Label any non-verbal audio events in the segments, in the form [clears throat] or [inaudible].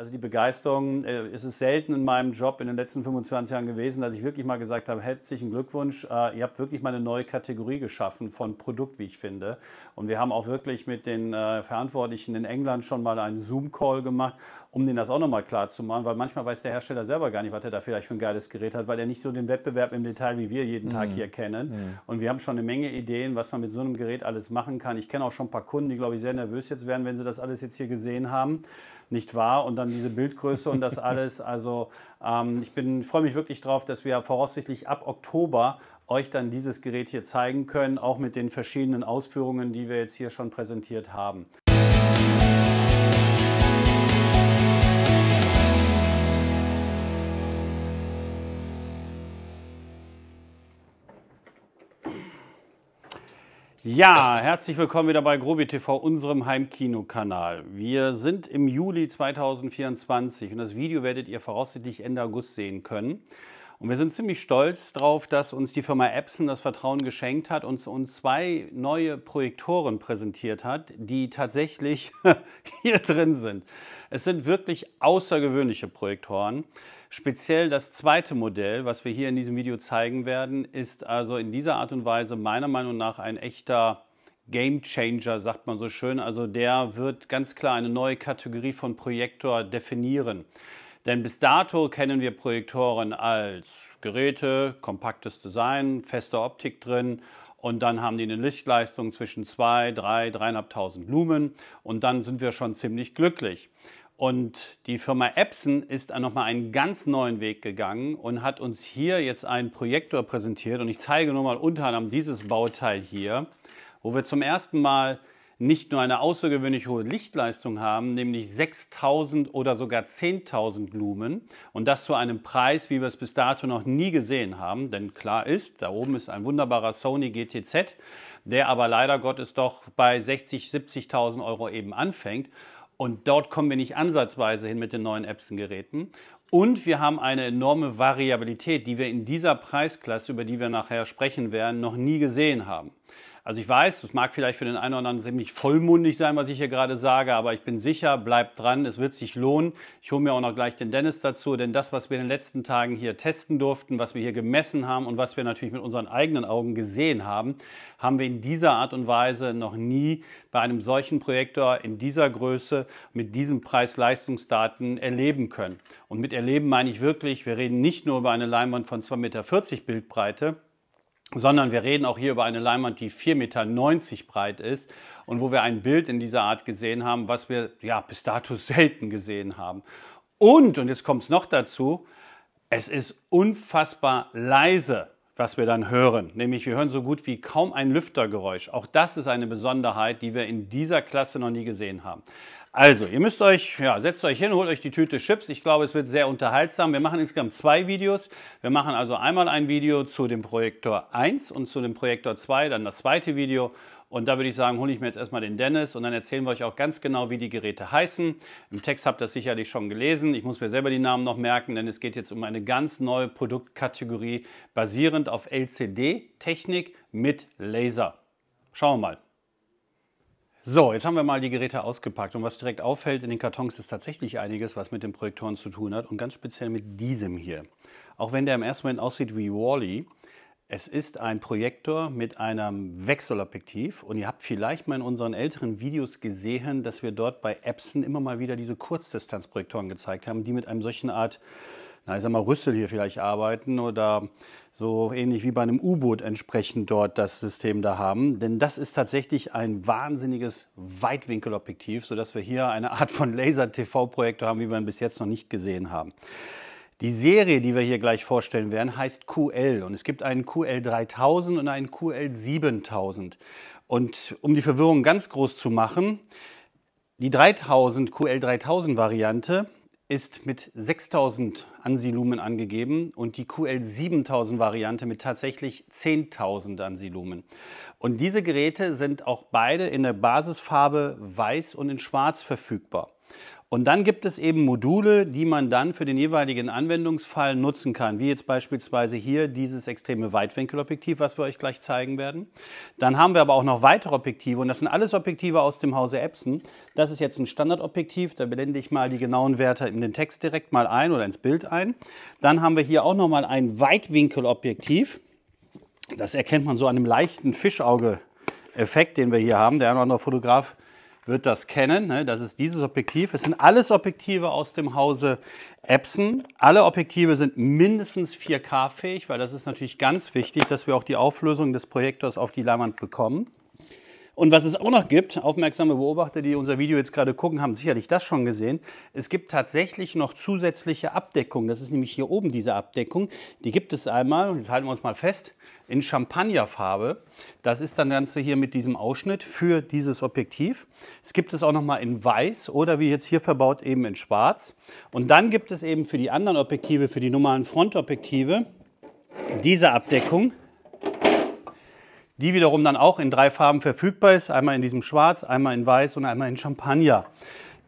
Also die Begeisterung, äh, ist es selten in meinem Job in den letzten 25 Jahren gewesen, dass ich wirklich mal gesagt habe, herzlichen Glückwunsch, äh, ihr habt wirklich mal eine neue Kategorie geschaffen von Produkt, wie ich finde. Und wir haben auch wirklich mit den äh, Verantwortlichen in England schon mal einen Zoom-Call gemacht, um denen das auch nochmal klar zu machen, weil manchmal weiß der Hersteller selber gar nicht, was er da vielleicht für ein geiles Gerät hat, weil er nicht so den Wettbewerb im Detail, wie wir jeden mhm. Tag hier kennen. Mhm. Und wir haben schon eine Menge Ideen, was man mit so einem Gerät alles machen kann. Ich kenne auch schon ein paar Kunden, die, glaube ich, sehr nervös jetzt werden, wenn sie das alles jetzt hier gesehen haben nicht wahr? Und dann diese Bildgröße und das alles. Also ähm, ich bin, freue mich wirklich darauf, dass wir voraussichtlich ab Oktober euch dann dieses Gerät hier zeigen können, auch mit den verschiedenen Ausführungen, die wir jetzt hier schon präsentiert haben. Ja, herzlich willkommen wieder bei Grobi TV, unserem Heimkinokanal. Wir sind im Juli 2024 und das Video werdet ihr voraussichtlich Ende August sehen können. Und wir sind ziemlich stolz darauf, dass uns die Firma Epson das Vertrauen geschenkt hat und uns zwei neue Projektoren präsentiert hat, die tatsächlich [laughs] hier drin sind. Es sind wirklich außergewöhnliche Projektoren. Speziell das zweite Modell, was wir hier in diesem Video zeigen werden, ist also in dieser Art und Weise meiner Meinung nach ein echter Game Changer, sagt man so schön. Also der wird ganz klar eine neue Kategorie von Projektor definieren. Denn bis dato kennen wir Projektoren als Geräte, kompaktes Design, feste Optik drin und dann haben die eine Lichtleistung zwischen 2, 3, 3.500 Lumen und dann sind wir schon ziemlich glücklich. Und die Firma Epson ist nochmal einen ganz neuen Weg gegangen und hat uns hier jetzt einen Projektor präsentiert. Und ich zeige nur mal unter anderem dieses Bauteil hier, wo wir zum ersten Mal nicht nur eine außergewöhnlich hohe Lichtleistung haben, nämlich 6000 oder sogar 10.000 Lumen und das zu einem Preis, wie wir es bis dato noch nie gesehen haben, denn klar ist, da oben ist ein wunderbarer Sony GTZ, der aber leider Gottes doch bei 60, 70.000 Euro eben anfängt und dort kommen wir nicht ansatzweise hin mit den neuen Epson-Geräten. Und wir haben eine enorme Variabilität, die wir in dieser Preisklasse, über die wir nachher sprechen werden, noch nie gesehen haben. Also ich weiß, es mag vielleicht für den einen oder anderen ziemlich vollmundig sein, was ich hier gerade sage, aber ich bin sicher, bleibt dran, es wird sich lohnen. Ich hole mir auch noch gleich den Dennis dazu, denn das, was wir in den letzten Tagen hier testen durften, was wir hier gemessen haben und was wir natürlich mit unseren eigenen Augen gesehen haben, haben wir in dieser Art und Weise noch nie bei einem solchen Projektor in dieser Größe mit diesen Preis-Leistungsdaten erleben können. Und mit erleben meine ich wirklich, wir reden nicht nur über eine Leinwand von 2,40 Meter Bildbreite, sondern wir reden auch hier über eine Leinwand, die 4,90 Meter breit ist und wo wir ein Bild in dieser Art gesehen haben, was wir ja bis dato [laughs] selten gesehen haben. Und, und jetzt kommt es noch dazu, es ist unfassbar leise, was wir dann hören. Nämlich wir hören so gut wie kaum ein Lüftergeräusch. Auch das ist eine Besonderheit, die wir in dieser Klasse noch nie gesehen haben. Also, ihr müsst euch, ja, setzt euch hin, holt euch die Tüte Chips. Ich glaube, es wird sehr unterhaltsam. Wir machen insgesamt zwei Videos. Wir machen also einmal ein Video zu dem Projektor 1 und zu dem Projektor 2, dann das zweite Video. Und da würde ich sagen, hole ich mir jetzt erstmal den Dennis und dann erzählen wir euch auch ganz genau, wie die Geräte heißen. Im Text habt ihr das sicherlich schon gelesen. Ich muss mir selber die Namen noch merken, denn es geht jetzt um eine ganz neue Produktkategorie basierend auf LCD-Technik mit Laser. Schauen wir mal. So, jetzt haben wir mal die Geräte ausgepackt und was direkt auffällt in den Kartons ist tatsächlich einiges, was mit den Projektoren zu tun hat und ganz speziell mit diesem hier. Auch wenn der im ersten Moment aussieht wie Wally, -E, es ist ein Projektor mit einem Wechselobjektiv und ihr habt vielleicht mal in unseren älteren Videos gesehen, dass wir dort bei Epson immer mal wieder diese Kurzdistanzprojektoren gezeigt haben, die mit einem solchen Art na, ich sag mal, Rüssel hier vielleicht arbeiten oder so ähnlich wie bei einem U-Boot entsprechend dort das System da haben. Denn das ist tatsächlich ein wahnsinniges Weitwinkelobjektiv, sodass wir hier eine Art von Laser-TV-Projektor haben, wie wir ihn bis jetzt noch nicht gesehen haben. Die Serie, die wir hier gleich vorstellen werden, heißt QL und es gibt einen QL 3000 und einen QL 7000. Und um die Verwirrung ganz groß zu machen, die 3000 QL 3000 Variante ist mit 6000 Ansilumen angegeben und die QL7000-Variante mit tatsächlich 10.000 Ansilumen. Und diese Geräte sind auch beide in der Basisfarbe weiß und in schwarz verfügbar. Und dann gibt es eben Module, die man dann für den jeweiligen Anwendungsfall nutzen kann, wie jetzt beispielsweise hier dieses extreme Weitwinkelobjektiv, was wir euch gleich zeigen werden. Dann haben wir aber auch noch weitere Objektive und das sind alles Objektive aus dem Hause Epson. Das ist jetzt ein Standardobjektiv, da blende ich mal die genauen Werte in den Text direkt mal ein oder ins Bild ein. Dann haben wir hier auch nochmal ein Weitwinkelobjektiv. Das erkennt man so an einem leichten Fischauge Effekt, den wir hier haben. Der andere Fotograf wird das kennen. Ne? Das ist dieses Objektiv. Es sind alles Objektive aus dem Hause Epson. Alle Objektive sind mindestens 4K-fähig, weil das ist natürlich ganz wichtig, dass wir auch die Auflösung des Projektors auf die Leinwand bekommen. Und was es auch noch gibt, aufmerksame Beobachter, die unser Video jetzt gerade gucken, haben sicherlich das schon gesehen. Es gibt tatsächlich noch zusätzliche Abdeckung. Das ist nämlich hier oben diese Abdeckung. Die gibt es einmal, jetzt halten wir uns mal fest, in Champagnerfarbe. Das ist dann Ganze hier mit diesem Ausschnitt für dieses Objektiv. Es gibt es auch nochmal in Weiß oder wie jetzt hier verbaut eben in Schwarz. Und dann gibt es eben für die anderen Objektive, für die normalen Frontobjektive, diese Abdeckung, die wiederum dann auch in drei Farben verfügbar ist. Einmal in diesem Schwarz, einmal in Weiß und einmal in Champagner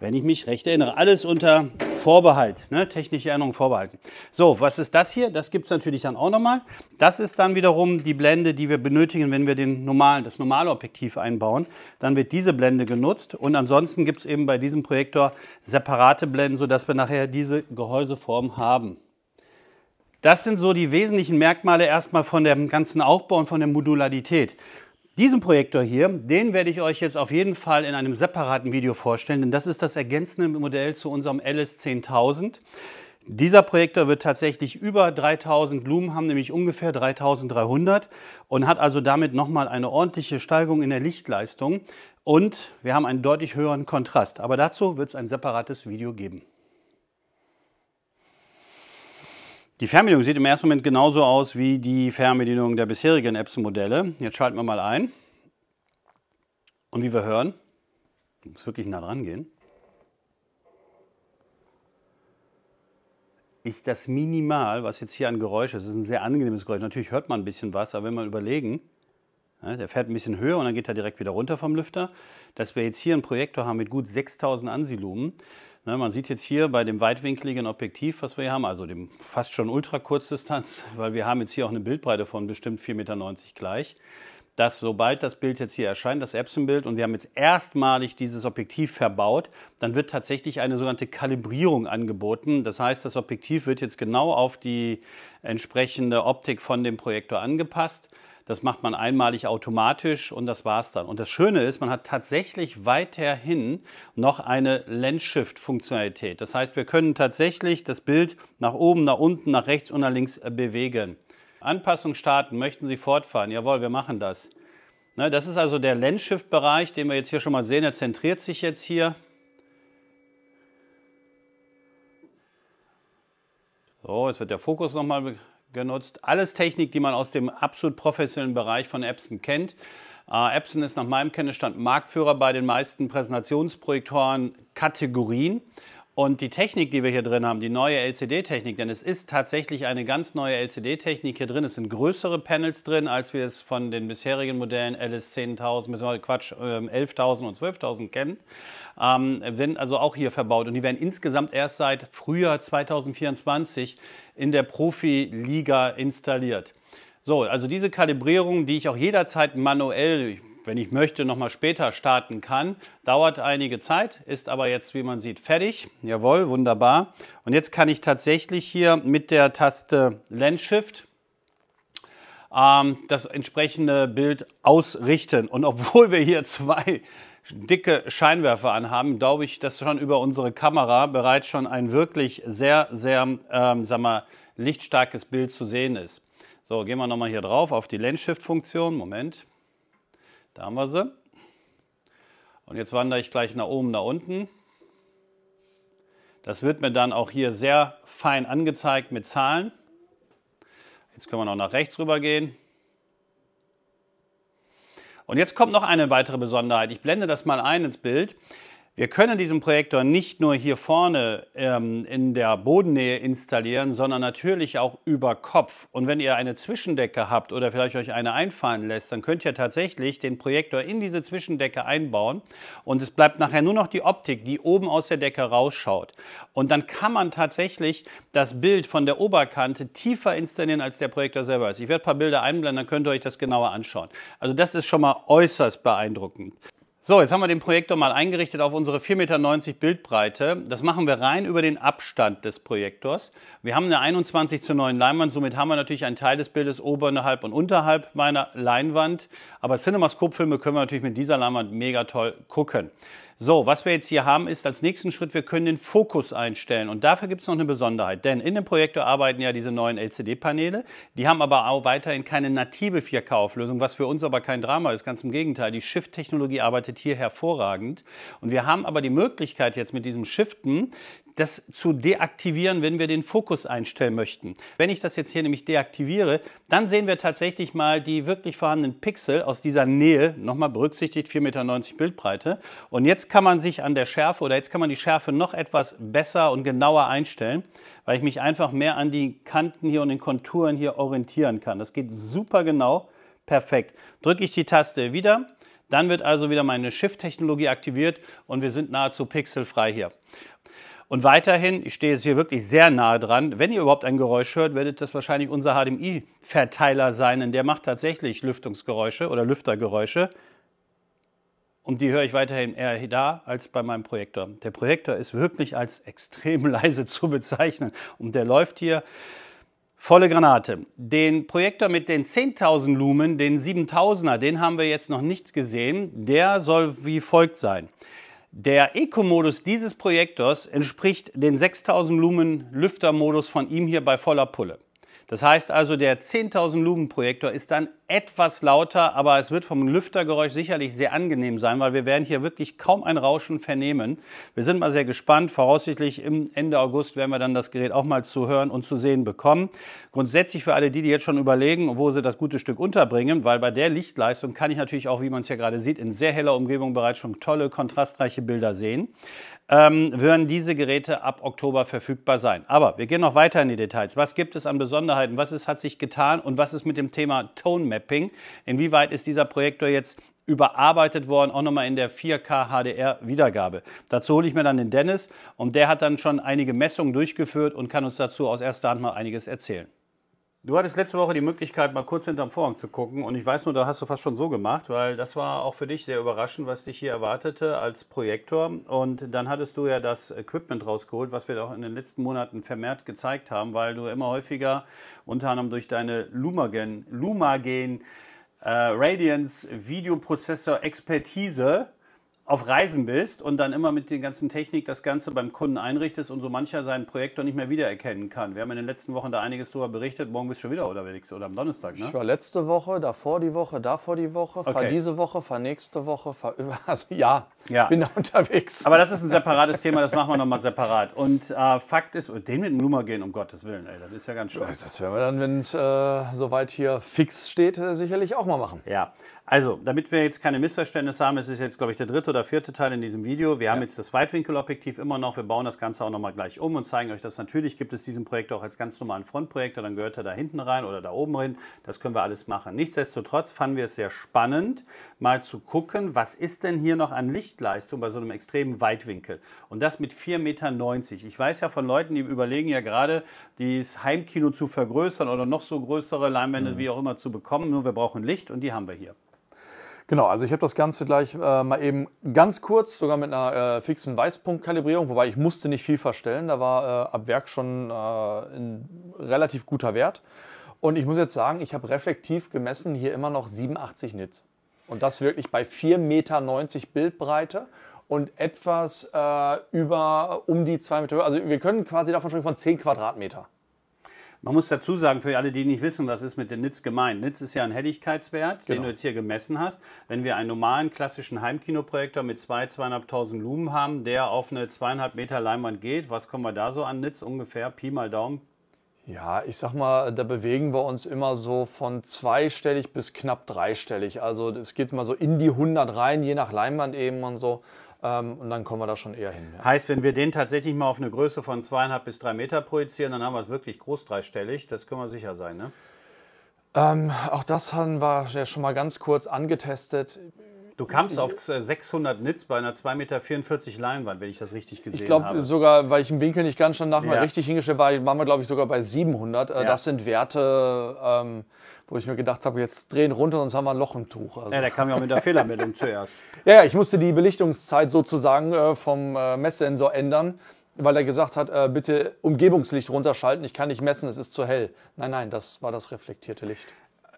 wenn ich mich recht erinnere. Alles unter Vorbehalt, ne? technische Erinnerung vorbehalten. So, was ist das hier? Das gibt es natürlich dann auch nochmal. Das ist dann wiederum die Blende, die wir benötigen, wenn wir den normalen, das normale Objektiv einbauen. Dann wird diese Blende genutzt und ansonsten gibt es eben bei diesem Projektor separate Blenden, sodass wir nachher diese Gehäuseform haben. Das sind so die wesentlichen Merkmale erstmal von dem ganzen Aufbau und von der Modularität. Diesen Projektor hier, den werde ich euch jetzt auf jeden Fall in einem separaten Video vorstellen, denn das ist das ergänzende Modell zu unserem LS10000. Dieser Projektor wird tatsächlich über 3000 Lumen haben, nämlich ungefähr 3300 und hat also damit nochmal eine ordentliche Steigung in der Lichtleistung und wir haben einen deutlich höheren Kontrast. Aber dazu wird es ein separates Video geben. Die Fernbedienung sieht im ersten Moment genauso aus wie die Fernbedienung der bisherigen Epson-Modelle. Jetzt schalten wir mal ein. Und wie wir hören, muss wirklich nah dran gehen, ist das minimal, was jetzt hier an Geräusch ist. Es ist ein sehr angenehmes Geräusch. Natürlich hört man ein bisschen was, aber wenn wir überlegen, ne, der fährt ein bisschen höher und dann geht er direkt wieder runter vom Lüfter. Dass wir jetzt hier einen Projektor haben mit gut 6000 Ansilumen, Ne, man sieht jetzt hier bei dem weitwinkligen Objektiv, was wir hier haben, also dem fast schon Ultrakurzdistanz, [laughs] weil wir haben jetzt hier auch eine Bildbreite von bestimmt 4,90 Meter gleich, dass sobald das Bild jetzt hier erscheint, das Epson-Bild, und wir haben jetzt erstmalig dieses Objektiv verbaut, dann wird tatsächlich eine sogenannte Kalibrierung angeboten. Das heißt, das Objektiv wird jetzt genau auf die entsprechende Optik von dem Projektor angepasst. Das macht man einmalig automatisch und das war's dann. Und das Schöne ist, man hat tatsächlich weiterhin noch eine Lens-Shift-Funktionalität. Das heißt, wir können tatsächlich das Bild nach oben, nach unten, nach rechts und nach links äh, bewegen. Anpassung starten, möchten Sie fortfahren? Jawohl, wir machen das. Ne, das ist also der Lens-Shift-Bereich, den wir jetzt hier schon mal sehen. Er zentriert sich jetzt hier. So, jetzt wird der Fokus nochmal genutzt. Alles Technik, die man aus dem absolut professionellen Bereich von Epson kennt. Äh, Epson ist nach meinem Kenntnisstand Marktführer bei den meisten Präsentationsprojektoren Kategorien und die Technik, die wir hier drin haben, die neue LCD-Technik, denn es ist tatsächlich eine ganz neue LCD-Technik hier drin. Es sind größere Panels drin, als wir es von den bisherigen Modellen LS 10.000, Quatsch, 11.000 ähm, und 12.000 kennen. Ähm, sind also auch hier verbaut und die werden insgesamt erst seit Frühjahr 2024 in der Profiliga installiert. So, also diese Kalibrierung, die ich auch jederzeit manuell, wenn ich möchte, nochmal später starten kann. Dauert einige Zeit, ist aber jetzt, wie man sieht, fertig. Jawohl, wunderbar. Und jetzt kann ich tatsächlich hier mit der Taste Lens Shift ähm, das entsprechende Bild ausrichten. Und obwohl wir hier zwei dicke Scheinwerfer anhaben, glaube ich, dass schon über unsere Kamera bereits schon ein wirklich sehr, sehr, ähm, sag mal, lichtstarkes Bild zu sehen ist. So, gehen wir nochmal hier drauf auf die Lens-Shift-Funktion. Moment. Da haben wir sie. Und jetzt wandere ich gleich nach oben, nach unten. Das wird mir dann auch hier sehr fein angezeigt mit Zahlen. Jetzt können wir noch nach rechts rüber gehen. Und jetzt kommt noch eine weitere Besonderheit. Ich blende das mal ein ins Bild. Wir können diesen Projektor nicht nur hier vorne ähm, in der Bodennähe installieren, sondern natürlich auch über Kopf. Und wenn ihr eine Zwischendecke habt oder vielleicht euch eine einfallen lässt, dann könnt ihr tatsächlich den Projektor in diese Zwischendecke einbauen und es bleibt nachher nur noch die Optik, die oben aus der Decke rausschaut. Und dann kann man tatsächlich das Bild von der Oberkante tiefer installieren, als der Projektor selber ist. Ich werde ein paar Bilder einblenden, dann könnt ihr euch das genauer anschauen. Also das ist schon mal äußerst beeindruckend. So, jetzt haben wir den Projektor mal eingerichtet auf unsere 4,90 Meter Bildbreite. Das machen wir rein über den Abstand des Projektors. Wir haben eine 21 zu 9 Leinwand, somit haben wir natürlich einen Teil des Bildes oberhalb und unterhalb meiner Leinwand. Aber Cinemascope-Filme können wir natürlich mit dieser Leinwand mega toll gucken. So, was wir jetzt hier haben, ist als nächsten Schritt, wir können den Fokus einstellen. Und dafür gibt es noch eine Besonderheit, denn in dem Projektor arbeiten ja diese neuen LCD-Paneele. Die haben aber auch weiterhin keine native 4K-Auflösung, was für uns aber kein Drama ist. Ganz im Gegenteil, die Shift-Technologie arbeitet hier hervorragend. Und wir haben aber die Möglichkeit jetzt mit diesem Shiften das zu deaktivieren, wenn wir den Fokus einstellen möchten. Wenn ich das jetzt hier nämlich deaktiviere, dann sehen wir tatsächlich mal die wirklich vorhandenen Pixel aus dieser Nähe, nochmal berücksichtigt 4,90 Meter Bildbreite. Und jetzt kann man sich an der Schärfe oder jetzt kann man die Schärfe noch etwas besser und genauer einstellen, weil ich mich einfach mehr an die Kanten hier und den Konturen hier orientieren kann. Das geht super genau, perfekt. Drücke ich die Taste wieder, dann wird also wieder meine Shift-Technologie aktiviert und wir sind nahezu pixelfrei hier. Und weiterhin, ich stehe jetzt hier wirklich sehr nahe dran, wenn ihr überhaupt ein Geräusch hört, werdet das wahrscheinlich unser HDMI-Verteiler sein, denn der macht tatsächlich Lüftungsgeräusche oder Lüftergeräusche. Und die höre ich weiterhin eher da als bei meinem Projektor. Der Projektor ist wirklich als extrem [laughs] leise zu bezeichnen und der läuft hier volle Granate. Den Projektor mit den 10.000 Lumen, den 7000er, den haben wir jetzt noch nicht gesehen. Der soll wie folgt sein. Der Eco-Modus dieses Projektors entspricht den 6000 Lumen Lüftermodus von ihm hier bei voller Pulle. Das heißt also, der 10.000 Lumen Projektor ist dann etwas lauter, aber es wird vom Lüftergeräusch sicherlich sehr angenehm sein, weil wir werden hier wirklich kaum ein Rauschen vernehmen. Wir sind mal sehr gespannt. Voraussichtlich im Ende August werden wir dann das Gerät auch mal zu hören und zu sehen bekommen. Grundsätzlich für alle die, die jetzt schon überlegen, wo sie das gute Stück unterbringen, weil bei der Lichtleistung kann ich natürlich auch, wie man es ja gerade sieht, in sehr heller Umgebung bereits schon tolle, kontrastreiche Bilder sehen, ähm, werden diese Geräte ab Oktober verfügbar sein. Aber wir gehen noch weiter in die Details. Was gibt es an Besonderheiten? Besonderheiten? Was ist, hat sich getan und was ist mit dem Thema Tone Mapping? Inwieweit ist dieser Projektor jetzt überarbeitet worden, auch nochmal in der 4K HDR Wiedergabe. Dazu hole ich mir dann den Dennis und der hat dann schon einige Messungen durchgeführt und kann uns dazu aus erster Hand mal einiges erzählen. Du hattest letzte Woche die Möglichkeit, mal kurz hinterm Vorhang zu gucken. Und ich weiß nur, da hast du fast schon so gemacht, weil das war auch für dich sehr überraschend, was dich hier erwartete als Projektor. Und dann hattest du ja das Equipment rausgeholt, was wir auch in den letzten Monaten vermehrt gezeigt haben, weil du immer häufiger, unter anderem durch deine Lumagen, Lumagen äh, Radiance Videoprozessor Expertise, auf Reisen bist und dann immer mit der ganzen Technik das Ganze beim Kunden einrichtest und so mancher seinen Projektor nicht mehr wiedererkennen kann. Wir haben in den letzten Wochen da einiges drüber berichtet. Morgen bist du schon wieder unterwegs oder am Donnerstag, ne? Ich war letzte Woche, davor die Woche, davor die Woche, okay. fahr diese Woche, fahr nächste Woche, fahr über. [laughs] Also ja, ja, ich bin da unterwegs. Aber das ist ein separates Thema, das machen wir nochmal separat. Und äh, Fakt ist, den mit dem Luma gehen, um Gottes Willen, ey, das ist ja ganz schön. Das werden wir dann, wenn es äh, soweit hier fix steht, äh, sicherlich auch mal machen. Ja, also, damit wir jetzt keine Missverständnisse haben, es ist jetzt, glaube ich, der dritte oder vierte Teil in diesem Video. Wir ja. haben jetzt das Weitwinkelobjektiv immer noch. Wir bauen das Ganze auch nochmal gleich um und zeigen euch das. Natürlich gibt es diesen Projekt auch als ganz normalen Frontprojektor. Dann gehört er da hinten rein oder da oben rein. Das können wir alles machen. Nichtsdestotrotz fanden wir es sehr spannend, mal zu gucken, was ist denn hier noch an Lichtleistung bei so einem extremen Weitwinkel? Und das mit 4,90 Meter. Ich weiß ja von Leuten, die überlegen ja gerade, dieses Heimkino zu vergrößern oder noch so größere Leinwände, mhm. wie auch immer, zu bekommen. Nur wir brauchen Licht und die haben wir hier. Genau, also ich habe das Ganze gleich äh, mal eben ganz kurz, sogar mit einer äh, fixen Weißpunktkalibrierung, wobei ich musste nicht viel verstellen, da war äh, ab Werk schon äh, ein relativ guter Wert. Und ich muss jetzt sagen, ich habe reflektiv gemessen hier immer noch 87 Nits. Und das wirklich bei 4,90 Meter Bildbreite und etwas äh, über um die 2 Meter Höhe. Also wir können quasi davon sprechen von 10 Quadratmeter. Man muss dazu sagen, für alle, die nicht wissen, was ist mit dem Nitz gemeint. Nitz ist ja ein Helligkeitswert, genau. den du jetzt hier gemessen hast. Wenn wir einen normalen klassischen Heimkinoprojektor mit 2.000, 2.500 Lumen haben, der auf eine 2,5 Meter Leinwand geht, was kommen wir da so an Nitz ungefähr? Pi mal Daumen, ja, ich sag mal, da bewegen wir uns immer so von zweistellig bis knapp dreistellig. Also es geht mal so in die 100 rein, je nach Leinwand eben und so. Ähm, und dann kommen wir da schon eher hin. Ja. Heißt, wenn wir den tatsächlich mal auf eine Größe von zweieinhalb bis drei Meter projizieren, dann haben wir es wirklich groß dreistellig. Das können wir sicher sein, ne? Ähm, auch das haben wir ja schon mal ganz kurz angetestet. Du kamst auf 600 äh, Nits bei einer 2,44 Meter Leinwand, wenn ich das richtig gesehen ich glaub, habe. Ich glaube sogar, weil ich im Winkel nicht ganz schon nachher ja. richtig hingestellt war, waren wir, glaube ich, sogar bei 700. Äh, ja. Das sind Werte, ähm, wo ich mir gedacht habe, jetzt drehen runter, sonst haben wir ein Loch im Tuch. Also. Ja, der kam ja auch mit der Fehlermeldung [laughs] zuerst. Ja, ich musste die Belichtungszeit sozusagen äh, vom äh, Messsensor ändern, weil er gesagt hat, äh, bitte Umgebungslicht runterschalten, ich kann nicht messen, es ist zu hell. Nein, nein, das war das reflektierte Licht.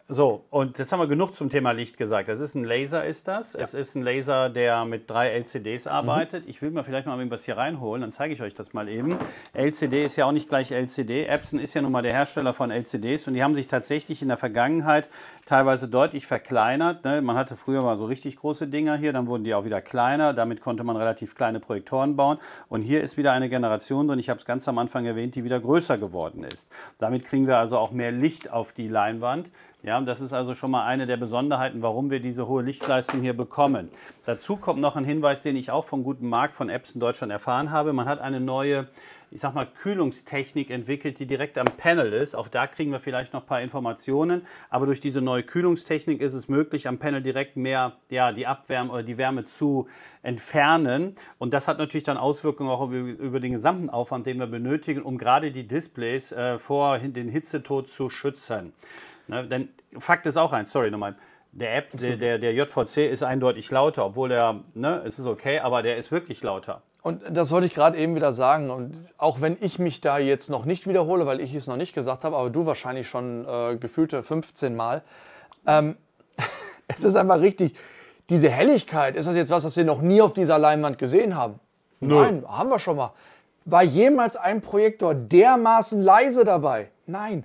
So, und jetzt haben wir genug zum Thema Licht gesagt. Das ist ein Laser, ist das. Ja. Es ist ein Laser, der mit drei LCDs arbeitet. Mhm. Ich will mal vielleicht mal was hier reinholen, dann zeige ich euch das mal eben. LCD ist ja auch nicht gleich LCD. Epson ist ja nun mal der Hersteller von LCDs und die haben sich tatsächlich in der Vergangenheit teilweise deutlich verkleinert. Ne? Man hatte früher mal so richtig große Dinger hier, dann wurden die auch wieder kleiner. Damit konnte man relativ kleine Projektoren bauen. Und hier ist wieder eine Generation drin, ich habe es ganz am Anfang erwähnt, die wieder größer geworden ist. Damit kriegen wir also auch mehr Licht auf die Leinwand. Ja, das ist also schon mal eine der Besonderheiten, warum wir diese hohe Lichtleistung hier bekommen. Dazu kommt noch ein Hinweis, den ich auch vom guten Markt von Epson Deutschland erfahren habe. Man hat eine neue ich sag mal, Kühlungstechnik entwickelt, die direkt am Panel ist. Auch da kriegen wir vielleicht noch ein paar Informationen. Aber durch diese neue Kühlungstechnik ist es möglich, am Panel direkt mehr ja, die Abwärme oder äh, die Wärme zu entfernen. Und das hat natürlich dann Auswirkungen auch über, über den gesamten Aufwand, den wir benötigen, um gerade die Displays äh, vor den Hitzetod zu schützen. Ne? Denn Fakt ist auch eins, sorry nochmal. Der App, der, der, der JVC ist eindeutig lauter, obwohl er, ne, es ist okay, aber der ist wirklich lauter. Und das wollte ich gerade eben wieder sagen. Und auch wenn ich mich da jetzt noch nicht wiederhole, weil ich es noch nicht gesagt habe, aber du wahrscheinlich schon äh, gefühlte 15 Mal. Ähm, [laughs] es ist einfach richtig, diese Helligkeit, ist das jetzt was, was wir noch nie auf dieser Leinwand gesehen haben? Nö. Nein, haben wir schon mal. War jemals ein Projektor dermaßen leise dabei? Nein.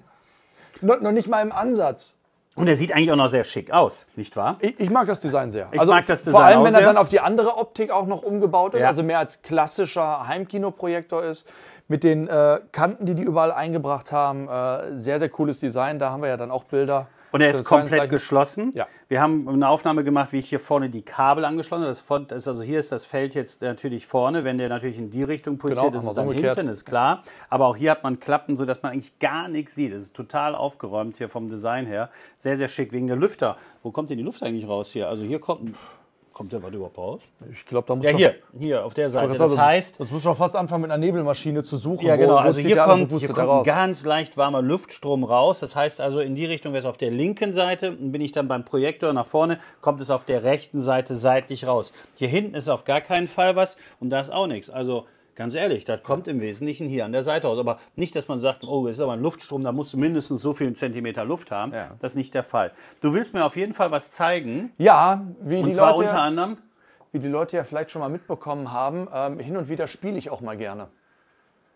Noch, noch nicht mal im Ansatz. Und er sieht eigentlich auch noch sehr schick aus, nicht wahr? Ich, ich mag das Design sehr. Ich also mag das Design Vor allem, wenn er sehr. dann auf die andere Optik auch noch umgebaut ist, ja. also mehr als klassischer Heimkinoprojektor ist, mit den äh, Kanten, die die überall eingebracht haben. Äh, sehr, sehr cooles Design. Da haben wir ja dann auch Bilder. Und er ist komplett geschlossen. Ja. Wir haben eine Aufnahme gemacht, wie ich hier vorne die Kabel angeschlossen habe. Das ist also hier ist das Feld jetzt natürlich vorne. Wenn der natürlich in die Richtung genau, pulsiert, genau, ist es dann umgekehrt. hinten, ist klar. Aber auch hier hat man Klappen, sodass man eigentlich gar nichts sieht. Es ist total aufgeräumt hier vom Design her. Sehr, sehr schick wegen der Lüfter. Wo kommt denn die Luft eigentlich raus hier? Also hier kommt Kommt der was überhaupt raus? Ich glaube, da muss Ja, hier, hier, auf der Seite. Das, das heißt. Das muss schon fast anfangen, mit einer Nebelmaschine zu suchen. Ja, genau. Wo, wo also hier kommt, hier kommt ein ganz leicht warmer Luftstrom raus. Das heißt also, in die Richtung wäre es auf der linken Seite. Und bin ich dann beim Projektor nach vorne, kommt es auf der rechten Seite seitlich raus. Hier hinten ist auf gar keinen Fall was und da ist auch nichts. Also Ganz ehrlich, das kommt im Wesentlichen hier an der Seite aus. Aber nicht, dass man sagt, oh, es ist aber ein Luftstrom, da musst du mindestens so viel Zentimeter Luft haben. Ja. Das ist nicht der Fall. Du willst mir auf jeden Fall was zeigen. Ja, wie und zwar Leute, unter anderem. Wie die Leute ja vielleicht schon mal mitbekommen haben, ähm, hin und wieder spiele ich auch mal gerne.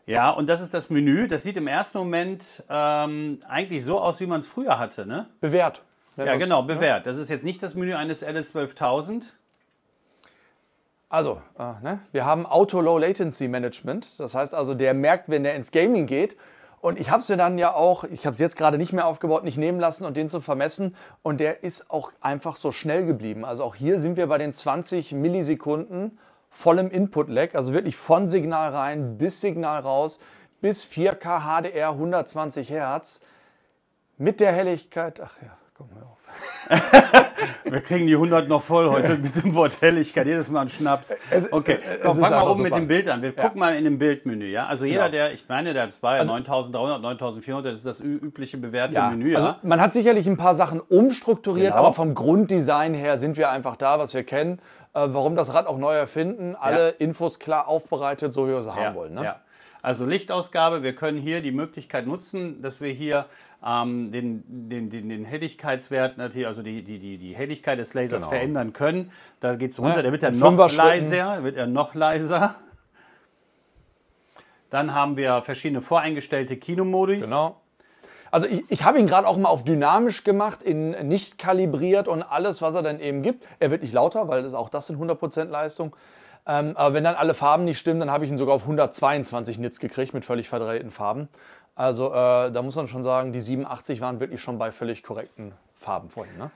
Ja, und das ist das Menü. Das sieht im ersten Moment ähm, eigentlich so aus, wie man es früher hatte. Ne? Bewährt. Ja, genau, ne? bewährt. Ne? Das ist jetzt nicht das Menü eines LS12000, also, äh, ne? wir haben Auto Low Latency Management. Das heißt also, der merkt, wenn der ins Gaming geht. Und ich habe es mir dann ja auch, ich habe es jetzt gerade nicht mehr aufgebaut, nicht nehmen lassen und den zu vermessen. Und der ist auch einfach so schnell geblieben. Also auch hier sind wir bei den 20 Millisekunden vollem Input-Lag. Also wirklich von Signal rein bis Signal raus bis 4K HDR 120 Hertz mit der Helligkeit. Ach ja, komm, hör auf. [laughs] wir kriegen die 100 noch voll heute [laughs] mit dem Wort Helligkeit. Jedes Mal einen Schnaps. Okay, komm, fang mal oben super. mit dem Bild an. Wir gucken mal in dem Bildmenü. Ja? Also jeder, genau. der, ich meine, der hat zwei also, 9300, 9400, das ist das übliche bewährte ja. Menü. Also ja? Also man hat sicherlich ein paar Sachen umstrukturiert, genau. aber vom Grunddesign her sind wir einfach da, was wir kennen. Äh, warum das Rad auch neu erfinden, alle Infos klar aufbereitet, so wie wir es haben wollen. Ne? Ja. Also Lichtausgabe, wir können hier die Möglichkeit nutzen, dass wir hier ähm, den, den, den, den, Helligkeitswert natürlich, also die, die, die, die Helligkeit des Lasers genau. verändern können. Da geht es runter, ja, der wird er noch leiser, wird er noch leiser. Dann haben wir verschiedene voreingestellte Kinomodis. Genau. Also ich, ich habe ihn gerade auch mal auf dynamisch gemacht, in nicht kalibriert und alles, was er dann eben gibt. Er wird nicht lauter, weil das, auch das sind 100% Leistung. Ähm, aber wenn dann alle Farben nicht stimmen, dann habe ich ihn sogar auf 122 Nits gekriegt mit völlig verdrehten Farben. Also äh, da muss man schon sagen, die 87 waren wirklich schon bei völlig korrekten Farben vorhin. Ne?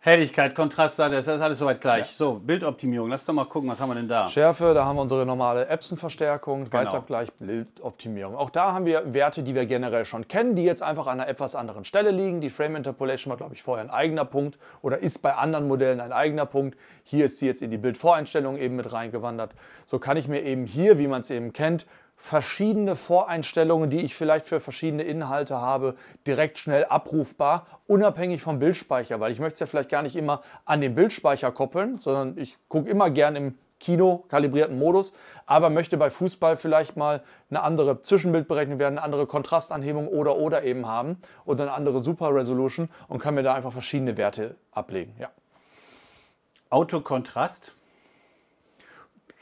Helligkeit, Kontrast, das ist alles soweit gleich. Ja. So, Bildoptimierung, lass doch mal gucken, was haben wir denn da? Schärfe, da haben wir unsere normale Epson-Verstärkung, genau. Weißabgleich, Bildoptimierung. Auch da haben wir Werte, die wir generell schon kennen, die jetzt einfach an einer etwas anderen Stelle liegen. Die Frame Interpolation war, glaube ich, vorher ein eigener Punkt oder ist bei anderen Modellen ein eigener Punkt. Hier ist sie jetzt in die Bildvoreinstellung eben mit reingewandert. So kann ich mir eben hier, wie man es eben kennt, verschiedene Voreinstellungen, die ich vielleicht für verschiedene Inhalte habe, direkt schnell abrufbar, unabhängig vom Bildspeicher, weil ich möchte es ja vielleicht gar nicht immer an den Bildspeicher koppeln, sondern ich gucke immer gern im Kino kalibrierten Modus, aber möchte bei Fußball vielleicht mal eine andere Zwischenbildberechnung werden, eine andere Kontrastanhebung oder oder eben haben und eine andere Super Resolution und kann mir da einfach verschiedene Werte ablegen. Ja. Autokontrast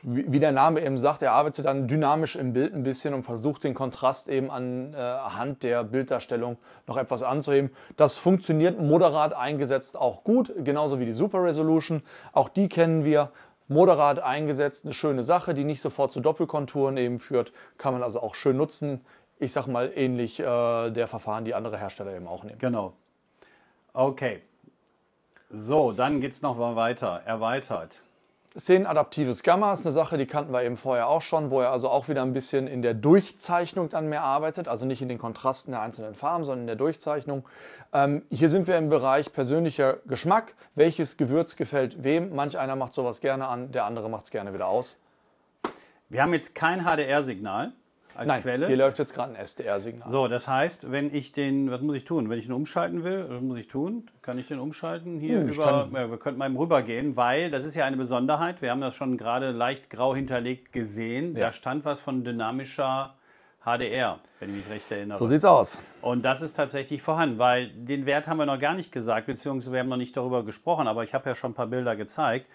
wie der Name eben sagt, er arbeitet dann dynamisch im Bild ein bisschen und versucht den Kontrast eben anhand äh, der Bilddarstellung noch etwas anzuheben. Das funktioniert moderat eingesetzt auch gut, genauso wie die Super Resolution. Auch die kennen wir. Moderat eingesetzt, eine schöne Sache, die nicht sofort zu Doppelkonturen eben führt, kann man also auch schön nutzen. Ich sag mal ähnlich äh, der Verfahren, die andere Hersteller eben auch nehmen. Genau. Okay. So, dann geht es nochmal weiter. Erweitert. Szenenadaptives Gamma ist eine Sache, die kannten wir eben vorher auch schon, wo er also auch wieder ein bisschen in der Durchzeichnung dann mehr arbeitet, also nicht in den Kontrasten der einzelnen Farben, sondern in der Durchzeichnung. Ähm, hier sind wir im Bereich persönlicher Geschmack. Welches Gewürz gefällt wem? Manch einer macht sowas gerne an, der andere macht es gerne wieder aus. Wir haben jetzt kein HDR-Signal als Nein, Quelle. Hier läuft jetzt gerade ein SDR-Signal. So, das heißt, wenn ich den, was muss ich tun? Wenn ich den umschalten will, was muss ich tun? Kann ich den umschalten? Hier hm, über, ja, wir könnten mal rübergehen, weil das ist ja eine Besonderheit. Wir haben das schon gerade leicht grau hinterlegt gesehen. Ja. Da stand was von dynamischer HDR, wenn ich mich recht erinnere. So sieht's aus. Und das ist tatsächlich vorhanden, weil den Wert haben wir noch gar nicht gesagt, beziehungsweise wir haben noch nicht darüber gesprochen, aber ich habe ja schon ein paar Bilder gezeigt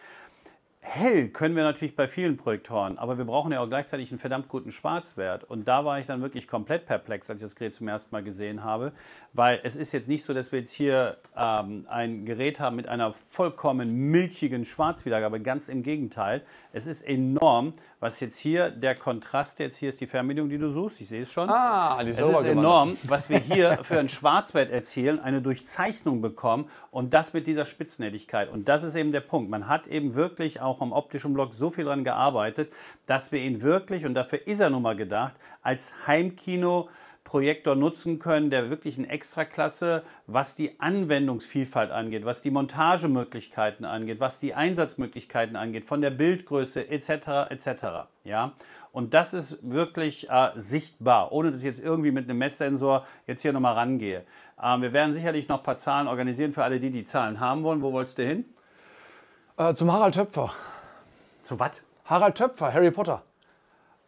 hell können wir natürlich bei vielen Projektoren, aber wir brauchen ja auch gleichzeitig einen verdammt guten Schwarzwert. Und da war ich dann wirklich komplett perplex, als ich das Gerät zum ersten Mal gesehen habe, weil es ist jetzt nicht so, dass wir jetzt hier ähm, ein Gerät haben mit einer vollkommen milchigen Schwarzwiedergabe. Ganz im Gegenteil, es ist enorm, was jetzt hier, der Kontrast jetzt hier ist die Fernbedienung, die du suchst. Ich sehe es schon. Ah, die ist, es ist enorm, was wir hier für ein Schwarzwert erzielen, eine Durchzeichnung bekommen und das mit dieser Spitznädigkeit. Und das ist eben der Punkt. Man hat eben wirklich auch am optischen Block so viel daran gearbeitet, dass wir ihn wirklich, und dafür ist er nun mal gedacht, als Heimkino Projektor nutzen können, der wirklichen Extraklasse, was die Anwendungsvielfalt angeht, was die Montagemöglichkeiten angeht, was die Einsatzmöglichkeiten angeht, von der Bildgröße etc. etc. Ja? Und das ist wirklich äh, sichtbar, ohne dass ich jetzt irgendwie mit einem Messsensor jetzt hier nochmal rangehe. Ähm, wir werden sicherlich noch ein paar Zahlen organisieren für alle die, die Zahlen haben wollen. Wo wolltest du hin? Äh, zum Harald Töpfer. Zu was? Harald Töpfer, Harry Potter.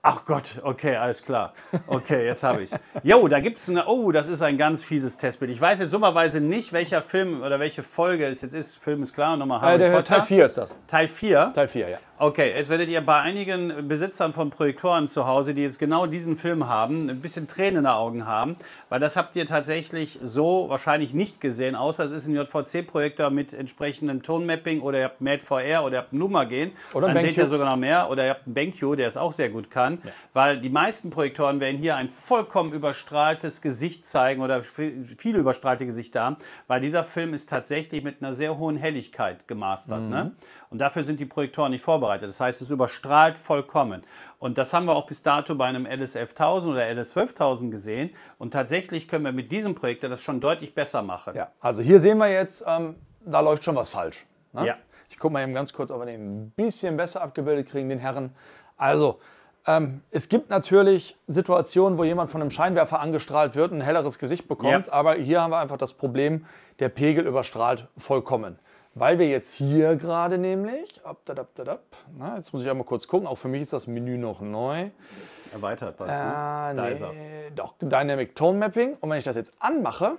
Ach Gott, okay, alles klar. Okay, jetzt habe ich. Jo, da gibt es eine. Oh, das ist ein ganz fieses Testbild. Ich weiß jetzt dummerweise nicht, welcher Film oder welche Folge es jetzt ist. Film ist klar, nochmal Harry äh, Potter. Teil 4 ist das. Teil 4? Teil 4, ja. Okay, jetzt werdet ihr bei einigen Besitzern von Projektoren zu Hause, die jetzt genau diesen Film haben, ein bisschen Tränen in den Augen haben, weil das habt ihr tatsächlich so wahrscheinlich nicht gesehen, außer es ist ein JVC-Projektor mit entsprechendem Tonmapping oder ihr habt Mad VR oder ihr habt Numa gehen. Oder Dann Bank seht ihr sogar noch mehr. Oder ihr habt einen BenQ, der es auch sehr gut kann kann, ja. weil die meisten Projektoren werden hier ein vollkommen überstrahltes Gesicht zeigen oder viele überstrahlte Gesichter haben, weil dieser Film ist tatsächlich mit einer sehr hohen Helligkeit gemastert. Ne? Mhm. Ne? Und dafür sind die Projektoren nicht vorbereitet. Das heißt, es überstrahlt vollkommen. Und das haben wir auch bis dato bei einem LS11000 oder LS12000 gesehen. Und tatsächlich können wir mit diesem Projektor das schon deutlich besser machen. Ja, also hier sehen wir jetzt, ähm, da läuft schon was falsch. Ne? Ja. Ich gucke mal eben ganz kurz, ob wir den ein bisschen besser abgebildet kriegen, den Herren. Also, ähm, es gibt natürlich Situationen, wo jemand von einem Scheinwerfer angestrahlt wird und ein helleres Gesicht bekommt, ja. aber hier haben wir einfach das Problem, der Pegel überstrahlt vollkommen. Weil wir jetzt hier gerade nämlich, ab, da, da, da, na, jetzt muss ich einmal kurz gucken, auch für mich ist das Menü noch neu. Erweitert, weißt äh, du? Da ist er. Doch, Dynamic Tone Mapping. Und wenn ich das jetzt anmache,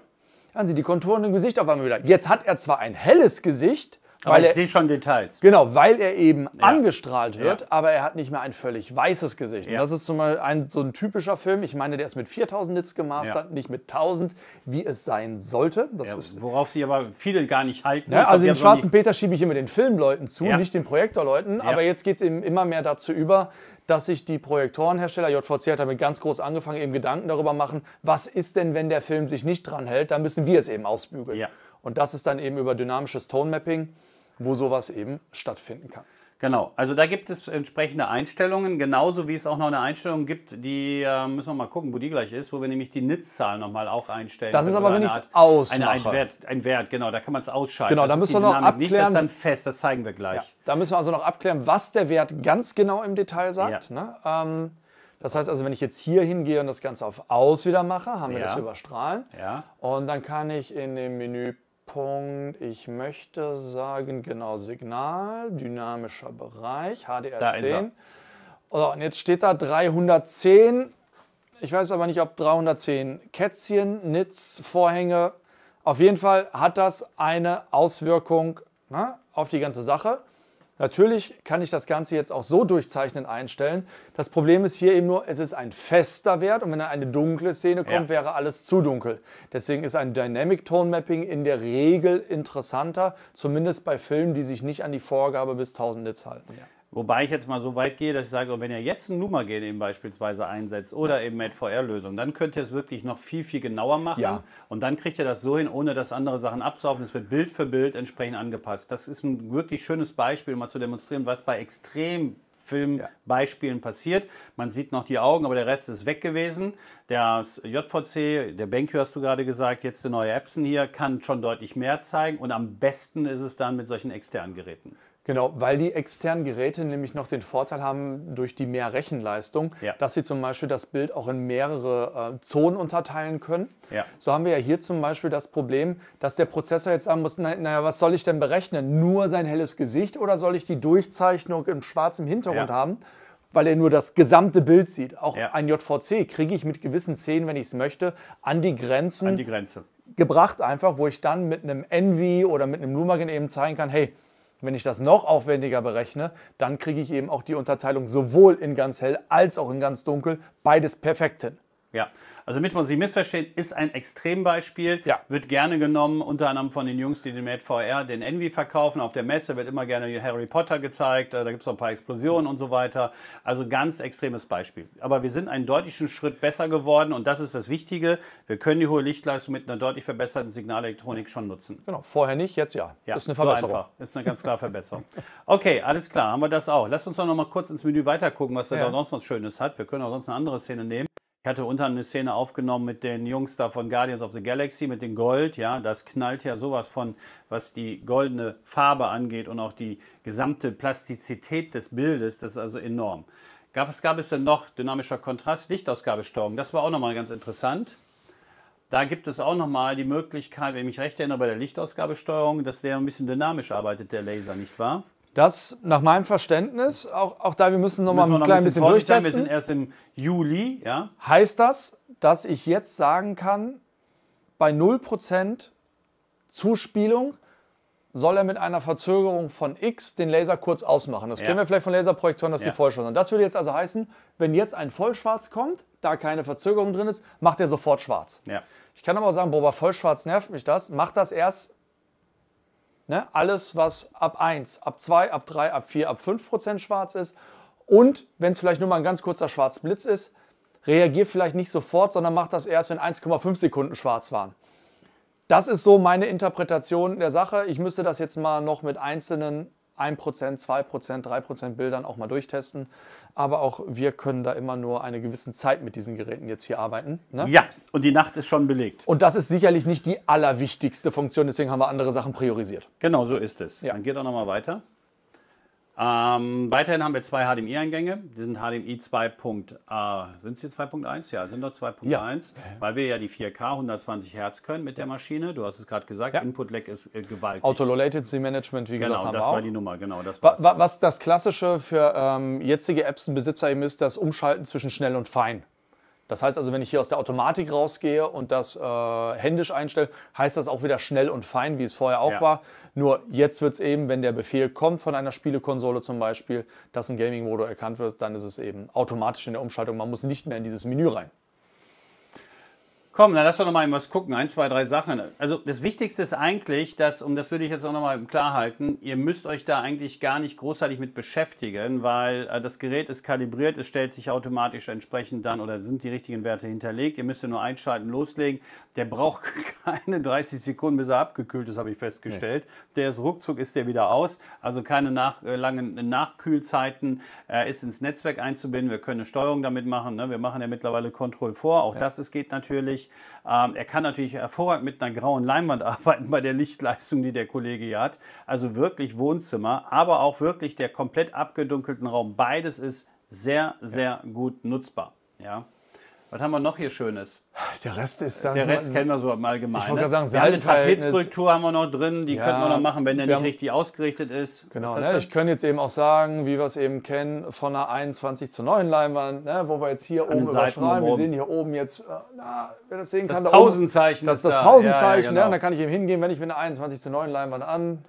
dann sind die Konturen im Gesicht auf einmal wieder. Jetzt hat er zwar ein helles Gesicht, aber weil ich sehe schon Details. Genau, weil er eben ja. angestrahlt wird, ja. aber er hat nicht mehr ein völlig weißes Gesicht. Ja. Und das ist zum Beispiel ein, so ein typischer Film. Ich meine, der ist mit 4000 Nits gemastert, nicht mit 1000, wie es sein sollte. Das ist, worauf sie aber viele gar nicht halten. also den schwarzen nicht... Peter schiebe ich immer den Filmleuten zu, nicht den Projektorleuten. Aber jetzt geht es eben immer mehr dazu über, dass sich die Projektorenhersteller, JVC hat damit ganz groß angefangen, eben Gedanken darüber machen, was ist denn, wenn der Film sich nicht dran hält, dann müssen wir es eben ausbügeln. Und das ist dann eben über dynamisches Tone Mapping wo sowas eben stattfinden kann. Genau, also da gibt es entsprechende Einstellungen, genauso wie es auch noch eine Einstellung gibt, die äh, müssen wir mal gucken, wo die gleich ist, wo wir nämlich die NITZ-Zahl nochmal auch einstellen. Das ist aber, wenn ich es ausmache. Eine, ein, Wert, ein Wert, genau, da kann man es ausschalten. Genau, das da müssen wir noch abklären. Nicht das ist dann fest, das zeigen wir gleich. Ja, da müssen wir also noch abklären, was der Wert ganz genau im Detail sagt. Ja. Ne? Ähm, das heißt also, wenn ich jetzt hier hingehe und das Ganze auf Aus wieder mache, haben wir ja. das überstrahlen. Ja. Und dann kann ich in dem Menü Punkt, ich möchte sagen, genau, Signal, dynamischer Bereich, HDR10. So, und jetzt steht da 310. Ich weiß aber nicht, ob 310 Kätzchen, Nitz, Vorhänge. Auf jeden Fall hat das eine Auswirkung ne, auf die ganze Sache. Natürlich kann ich das Ganze jetzt auch so durchzeichnen einstellen. Das Problem ist hier eben nur, es ist ein fester Wert und wenn dann eine dunkle Szene kommt, ja. wäre alles zu dunkel. Deswegen ist ein Dynamic Tone Mapping in der Regel interessanter, zumindest bei Filmen, die sich nicht an die Vorgabe bis 1000 Nits halten. Ja. Wobei ich jetzt mal so weit gehe, dass ich sage, wenn ihr jetzt ein Numagen eben beispielsweise einsetzt oder eben MedVR-Lösung, dann könnt ihr es wirklich noch viel, viel genauer machen. Ja. Und dann kriegt ihr das so hin, ohne dass andere Sachen absaufen. Es wird Bild für Bild entsprechend angepasst. Das ist ein wirklich schönes Beispiel, um mal zu demonstrieren, was bei extrem Filmbeispielen ja. passiert. Man sieht noch die Augen, aber der Rest ist weg gewesen. Der JVC, der BenQ hast du gerade gesagt, jetzt der neue Epson hier, kann schon deutlich mehr zeigen und am besten ist es dann mit solchen externen Geräten. Genau, weil die externen Geräte nämlich noch den Vorteil haben durch die mehr Rechenleistung, ja. dass sie zum Beispiel das Bild auch in mehrere äh, Zonen unterteilen können. Ja. So haben wir ja hier zum Beispiel das Problem, dass der Prozessor jetzt sagen muss, naja, was soll ich denn berechnen? Nur sein helles Gesicht oder soll ich die Durchzeichnung im schwarzen Hintergrund ja. haben? weil er nur das gesamte Bild sieht. Auch ja. ein JVC kriege ich mit gewissen Szenen, wenn ich es möchte, an die Grenzen an die Grenze. gebracht einfach, wo ich dann mit einem Envy oder mit einem Lumagen eben zeigen kann, hey, wenn ich das noch aufwendiger berechne, dann kriege ich eben auch die Unterteilung sowohl in ganz hell als auch in ganz dunkel, beides perfekt hin. Ja, also mit was Sie missverstehen, ist ein Extrembeispiel, ja. wird gerne genommen, unter anderem von den Jungs, die den Mate VR, den Envy verkaufen. Auf der Messe wird immer gerne Harry Potter gezeigt, äh, da gibt es noch ein paar Explosionen und so weiter. Also ganz extremes Beispiel. Aber wir sind einen deutlichen Schritt besser geworden und das ist das Wichtige. Wir können die hohe Lichtleistung mit einer deutlich verbesserten Signalelektronik schon nutzen. Genau, vorher nicht, jetzt ja. ja ist eine Verbesserung. einfach. Ist eine ganz klare Verbesserung. Okay, alles klar, haben wir das auch. Lasst uns doch noch mal kurz ins Menü weitergucken, was der ja. da sonst noch Schönes hat. Wir können auch sonst eine andere Szene nehmen. Ich hatte unter eine Szene aufgenommen mit den Jungs da von Guardians of the Galaxy, mit dem Gold, ja, das knallt ja sowas von, was die goldene Farbe angeht und auch die gesamte Plastizität des Bildes, das ist also enorm. Gab, was gab es denn noch? Dynamischer Kontrast, Lichtausgabestörung. das war auch nochmal ganz interessant. Da gibt es auch nochmal die Möglichkeit, wenn ich mich recht erinnere, bei der Lichtausgabesteuerung, dass der ein bisschen dynamisch arbeitet, der Laser, nicht wahr? Das nach meinem Verständnis, auch, auch da, wir müssen noch müssen mal ein, klein ein bisschen, bisschen durchtesten. Sein. Wir sind erst im Juli, ja. Heißt das, dass ich jetzt sagen kann, bei 0% Zuspielung soll er mit einer Verzögerung von x den Laser kurz ausmachen. Das ja. kennen wir vielleicht von Laserprojektoren, dass ja. die vollschwarz sind. Das würde jetzt also heißen, wenn jetzt ein Vollschwarz kommt, da keine Verzögerung drin ist, macht er sofort schwarz. Ja. Ich kann aber auch sagen, boah, voll schwarz nervt mich das. Macht das erst Ne? Alles, was ab 1, ab 2, ab 3, ab 4, ab 5 Prozent schwarz ist. Und wenn es vielleicht nur mal ein ganz kurzer Schwarzblitz ist, reagiert vielleicht nicht sofort, sondern macht das erst, wenn 1,5 Sekunden schwarz waren. Das ist so meine Interpretation der Sache. Ich müsste das jetzt mal noch mit einzelnen 1%, 2%, 3% Bildern auch mal durchtesten aber auch wir können da immer nur eine gewisse Zeit mit diesen Geräten jetzt hier arbeiten. Ne? Ja, und die Nacht ist schon belegt. Und das ist sicherlich nicht die allerwichtigste Funktion, deswegen haben wir andere Sachen priorisiert. Genau, so ist es. Ja. Dann geht auch nochmal weiter. Ähm, weiterhin haben wir zwei HDMI-Eingänge. Die sind HDMI 2.1. Sind sie 2.1? Ja, sind doch 2.1. Ja. Weil wir ja die 4K 120 Hertz können mit der Maschine. Du hast es gerade gesagt, ja. Input-Lag ist äh, gewaltig. Auto-Latency Management, wie genau, gesagt, haben wir auch. Genau, das war die Nummer. Genau, das war's. was das Klassische für ähm, jetzige Apps-Besitzer eben ist, das Umschalten zwischen schnell und fein. Das heißt also, wenn ich hier aus der Automatik rausgehe und das äh, händisch einstelle, heißt das auch wieder schnell und fein, wie es vorher auch ja. war. Nur jetzt wird es eben, wenn der Befehl kommt von einer Spielekonsole zum Beispiel, dass ein Gaming-Modo erkannt wird, dann ist es eben automatisch in der Umschaltung. Man muss nicht mehr in dieses Menü rein. Komm, dann lass doch nochmal was gucken. Ein, zwei, drei Sachen. Also das Wichtigste ist eigentlich, dass, und das will ich jetzt auch nochmal klar halten, ihr müsst euch da eigentlich gar nicht großartig mit beschäftigen, weil äh, das Gerät ist kalibriert, es stellt sich automatisch entsprechend dann oder sind die richtigen Werte hinterlegt. Ihr müsst nur einschalten, loslegen. Der braucht [laughs] keine 30 Sekunden, bis er abgekühlt ist, habe ich festgestellt. Nee. Der ist ruckzuck, ist der wieder aus. Also keine nach, äh, langen Nachkühlzeiten. Er äh, ist ins Netzwerk einzubinden. Wir können eine Steuerung damit machen. Ne? Wir machen ja mittlerweile Control vor. Auch ja. das ist, geht natürlich nicht. Ähm, er kann natürlich hervorragend mit einer grauen Leinwand [laughs] arbeiten bei der Lichtleistung, die der Kollege hier hat. Also wirklich Wohnzimmer, aber auch wirklich der komplett abgedunkelten Raum. Beides ist sehr, sehr gut nutzbar. Ja. Was haben wir noch hier Schönes? Der Rest ist dann. Der Rest mal, kennen wir so im Allgemeinen. Ich wollte gerade ne? sagen, eine Trapezkorrektur halt, ne, haben wir noch drin, die ja, könnten wir noch machen, wenn der nicht haben, richtig ausgerichtet ist. Genau, ne? ich könnte jetzt eben auch sagen, wie wir es eben kennen, von einer 21 zu 9 Leinwand, ne? wo wir jetzt hier An oben überschreiben. Wir sehen hier oben jetzt, äh, na, wer das sehen das kann, Pausenzeichen da oben, das, das Pausenzeichen. Ja, ja, ne, genau. ne? Und da kann ich eben hingehen, wenn ich mit einer 21 zu 9 Leinwand an,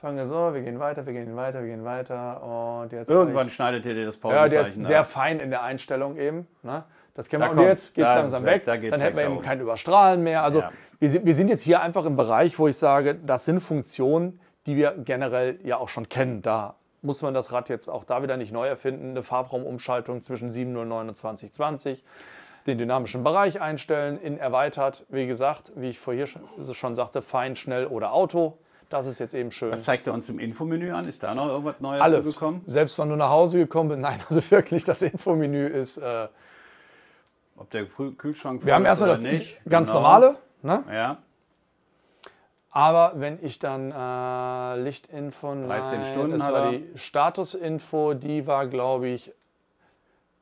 fangen wir so, wir gehen weiter, wir gehen weiter, wir gehen weiter und jetzt. Irgendwann ich, schneidet ihr dir das Pausenzeichen. Ja, der ist sehr fein in der Einstellung eben. Ne? Das kennen da wir. Und jetzt geht es langsam weg. weg. Da dann hätten wir eben kein Überstrahlen mehr. Also ja. wir, wir sind jetzt hier einfach im Bereich, wo ich sage, das sind Funktionen, die wir generell ja auch schon kennen. Da muss man das Rad jetzt auch da wieder nicht neu erfinden. Eine Farbraumumschaltung zwischen 709 und 2020 den dynamischen Bereich einstellen, in erweitert, wie gesagt, wie ich vorher schon sagte, fein, schnell oder Auto. Das ist jetzt eben schön. Was zeigt er uns im Infomenü an? Ist da noch irgendwas Neues Alles. gekommen? Selbst wenn du nach Hause gekommen bist, [laughs] nein, also wirklich, das Infomenü ist äh, ob der Kühlschrank Wir haben erstmal das nicht. ganz genau. normale. Ne? Ja. Aber wenn ich dann äh, Lichtinfo, 13 nein, Stunden, das war die Statusinfo, die war glaube ich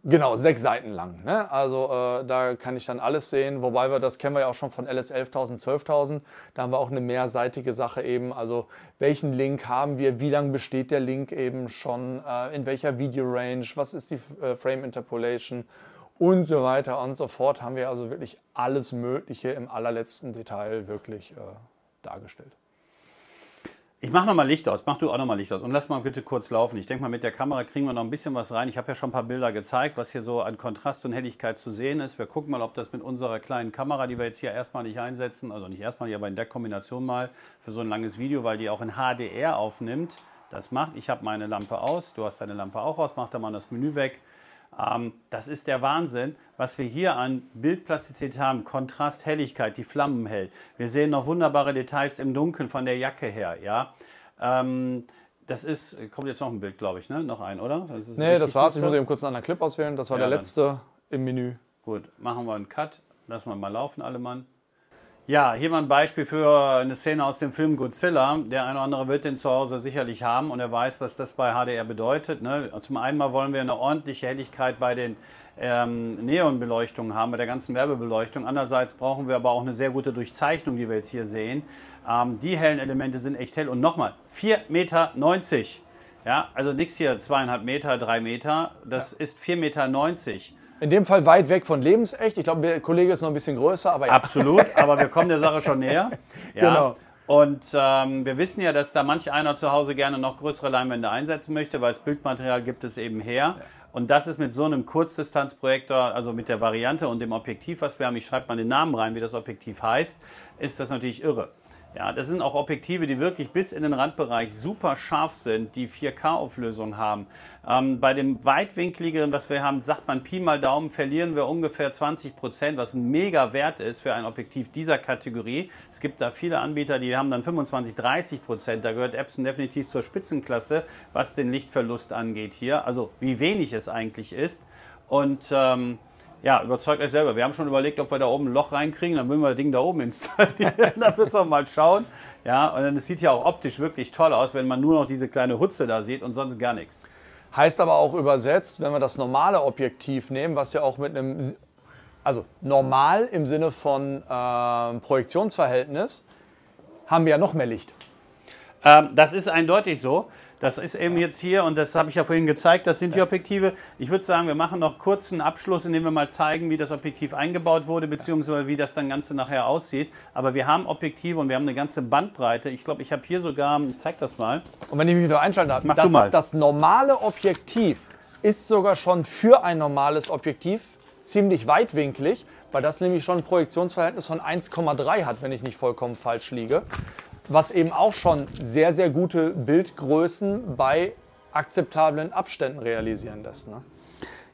Genau, sechs Seiten lang. Ne? Also äh, da kann ich dann alles sehen. Wobei wir, das kennen wir ja auch schon von LS 11.000, 12.000. Da haben wir auch eine mehrseitige Sache eben. Also welchen Link haben wir? Wie lange besteht der Link eben schon? Äh, in welcher Video-Range? Was ist die äh, Frame Interpolation? und so weiter und so fort haben wir also wirklich alles Mögliche im allerletzten Detail wirklich äh, dargestellt. Ich mache nochmal Licht aus, mach du auch nochmal Licht aus und lass mal bitte kurz laufen. Ich denke mal, mit der Kamera kriegen wir noch ein bisschen was rein. Ich habe ja schon ein paar Bilder gezeigt, was hier so an Kontrast und Helligkeit zu sehen ist. Wir gucken mal, ob das mit unserer kleinen Kamera, die wir jetzt hier erstmal nicht einsetzen, also nicht erstmal, nicht, aber in der Kombination mal für so ein langes Video, weil die auch in HDR aufnimmt, das macht. Ich habe meine Lampe aus, du hast deine Lampe auch aus, mach da mal das Menü weg. Ähm, das ist der Wahnsinn, was wir hier an Bildplastizität haben. Kontrast, Helligkeit, die Flammen hell. Wir sehen noch wunderbare Details im Dunkeln von der Jacke her. Ja? Ähm, das ist, kommt jetzt noch ein Bild, glaube ich, ne? Noch ein, oder? Das nee, das war's. Ich muss eben kurz einen anderen Clip auswählen. Das war ja, der letzte dann. im Menü. Gut, machen wir einen Cut. Lassen wir mal laufen, alle Mann. Ja, hier mal ein Beispiel für eine Szene aus dem Film Godzilla. Der eine oder andere wird den zu Hause sicherlich haben und er weiß, was das bei HDR bedeutet. Ne? Zum einen mal wollen wir eine ordentliche Helligkeit bei den ähm, Neonbeleuchtungen haben, bei der ganzen Werbebeleuchtung. Andererseits brauchen wir aber auch eine sehr gute Durchzeichnung, die wir jetzt hier sehen. Ähm, die hellen Elemente sind echt hell. Und nochmal, 4,90 Meter. Ja, also nichts hier zweieinhalb Meter, drei Meter. Das ja. ist 4,90 Meter in dem Fall weit weg von lebensecht. Ich glaube, der Kollege ist noch ein bisschen größer, aber ja. Absolut, aber wir kommen der Sache schon näher. [laughs] Ja. Genau. Und ähm, wir wissen ja, dass da manch einer zu Hause gerne noch größere Leinwände einsetzen möchte, weil das Bildmaterial gibt es eben her. Ja. Und das ist mit so einem Kurzdistanzprojektor, also mit der Variante und dem Objektiv, was wir haben, ich schreibe mal den Namen rein, wie das Objektiv heißt, ist das natürlich irre. Ja, das sind auch Objektive, die wirklich bis in den Randbereich super scharf sind, die 4K-Auflösung haben. Ähm, bei dem weitwinkligeren, was wir haben, sagt man Pi mal Daumen, verlieren wir ungefähr 20 Prozent, was ein mega Wert ist für ein Objektiv dieser Kategorie. Es gibt da viele Anbieter, die haben dann 25, 30 Prozent. Da gehört Epson definitiv zur Spitzenklasse, was den Lichtverlust angeht hier. Also wie wenig es eigentlich ist. Und ähm, ja, überzeugt euch selber. Wir haben schon überlegt, ob wir da oben ein Loch reinkriegen, dann würden wir das Ding da oben installieren. [laughs] da müssen wir mal schauen. Ja, und dann sieht ja auch optisch wirklich toll aus, wenn man nur noch diese kleine Hutze da sieht und sonst gar nichts. Heißt aber auch übersetzt, wenn wir das normale Objektiv nehmen, was ja auch mit einem, also normal im Sinne von äh, Projektionsverhältnis, haben wir ja noch mehr Licht. Ähm, das ist eindeutig so. Das ist eben jetzt hier, und das habe ich ja vorhin gezeigt, das sind die Objektive. Ich würde sagen, wir machen noch kurz einen Abschluss, indem wir mal zeigen, wie das Objektiv eingebaut wurde, beziehungsweise wie das dann Ganze nachher aussieht. Aber wir haben Objektive und wir haben eine ganze Bandbreite. Ich glaube, ich habe hier sogar, ich zeige das mal. Und wenn ich mich wieder einschalten darf, das, das normale Objektiv ist sogar schon für ein normales Objektiv ziemlich weitwinklig, weil das nämlich schon ein Projektionsverhältnis von 1,3 hat, wenn ich nicht vollkommen falsch liege was eben auch schon sehr, sehr gute Bildgrößen bei akzeptablen Abständen realisieren lässt. Ne?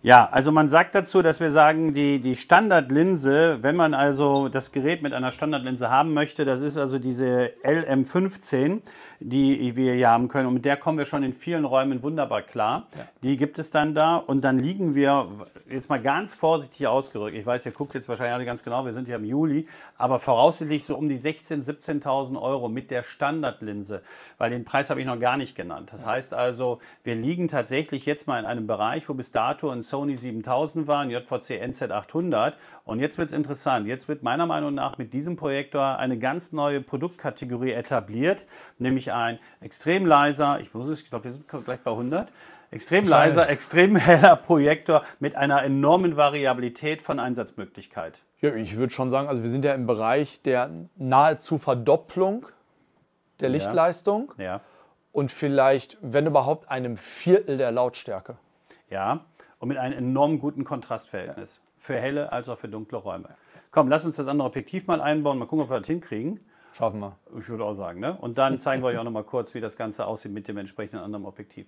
Ja, also man sagt dazu, dass wir sagen, die, die Standardlinse, wenn man also das Gerät mit einer Standardlinse haben möchte, das ist also diese LM15 die wir hier haben können. Und mit der kommen wir schon in vielen Räumen wunderbar klar. Ja. Die gibt es dann da und dann liegen wir, jetzt mal ganz vorsichtig ausgerückt, ich weiß, ihr guckt jetzt wahrscheinlich alle ganz genau, wir sind ja im Juli, aber voraussichtlich so um die 16.000, 17 17.000 Euro mit der Standardlinse, weil den Preis habe ich noch gar nicht genannt. Das heißt also, wir liegen tatsächlich jetzt mal in einem Bereich, wo bis dato ein Sony 7000 war, ein JVC NZ800 und jetzt wird es interessant. Jetzt wird meiner Meinung nach mit diesem Projektor eine ganz neue Produktkategorie etabliert, nämlich ich ein extrem leiser, ich muss es, ich glaube, wir sind gleich bei 100, extrem leiser, extrem [laughs] heller Projektor mit einer enormen Variabilität von Einsatzmöglichkeit. Ja, ich würde schon sagen, also wir sind ja im Bereich der nahezu Verdopplung der Lichtleistung ja. Ja. und vielleicht, wenn überhaupt, einem Viertel der Lautstärke. Ja, und mit einem enorm guten Kontrastverhältnis. Ja. Für helle als auch für dunkle Räume. Komm, lass uns das andere Objektiv mal einbauen, mal gucken, ob wir das hinkriegen. Schaffen wir. Ich würde auch sagen. Ne? Und dann zeigen wir euch auch noch mal kurz, wie das Ganze aussieht mit dem entsprechenden anderen Objektiv.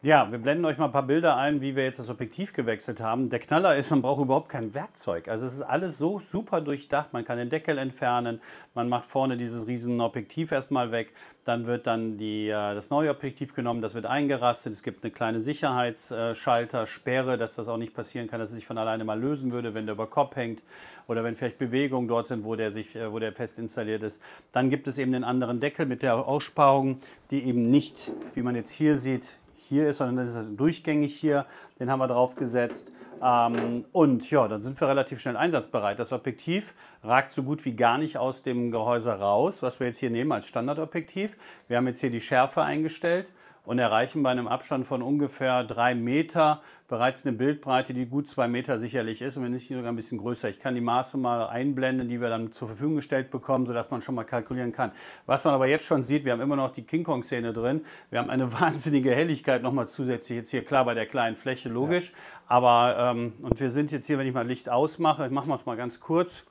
Ja, wir blenden euch mal ein paar Bilder ein, wie wir jetzt das Objektiv gewechselt haben. Der Knaller ist, man braucht überhaupt kein Werkzeug. Also es ist alles so super durchdacht. Man kann den Deckel entfernen, man macht vorne dieses riesen Objektiv erstmal weg, dann wird dann die, äh, das neue Objektiv genommen, das wird eingerastet. Es gibt eine kleine Sicherheitsschalter, Sperre, dass das auch nicht passieren kann, dass es sich von alleine mal lösen würde, wenn der über Kopf hängt oder wenn vielleicht Bewegungen dort sind, wo der, sich, äh, wo der fest installiert ist. Dann gibt es eben den anderen Deckel mit der Aussparung, die eben nicht, wie man jetzt hier sieht, hier ist, sondern das ist also durchgängig hier. Den haben wir draufgesetzt. Ähm, und ja, dann sind wir relativ schnell einsatzbereit. Das Objektiv ragt so gut wie gar nicht aus dem Gehäuse raus, was wir jetzt hier nehmen als Standardobjektiv. Wir haben jetzt hier die Schärfe eingestellt und erreichen bei einem Abstand von ungefähr drei Meter bereits eine Bildbreite, die gut zwei Meter sicherlich ist und wenn nicht sogar ein bisschen größer. Ich kann die Maße mal einblenden, die wir dann zur Verfügung gestellt bekommen, sodass man schon mal kalkulieren kann. Was man aber jetzt schon sieht, wir haben immer noch die King Kong-Szene drin. Wir haben eine [laughs] wahnsinnige Helligkeit nochmal zusätzlich jetzt hier, klar bei der kleinen Fläche, logisch. Ja. Aber, ähm, und wir sind jetzt hier, wenn ich mal Licht ausmache, ich mache es mal ganz kurz,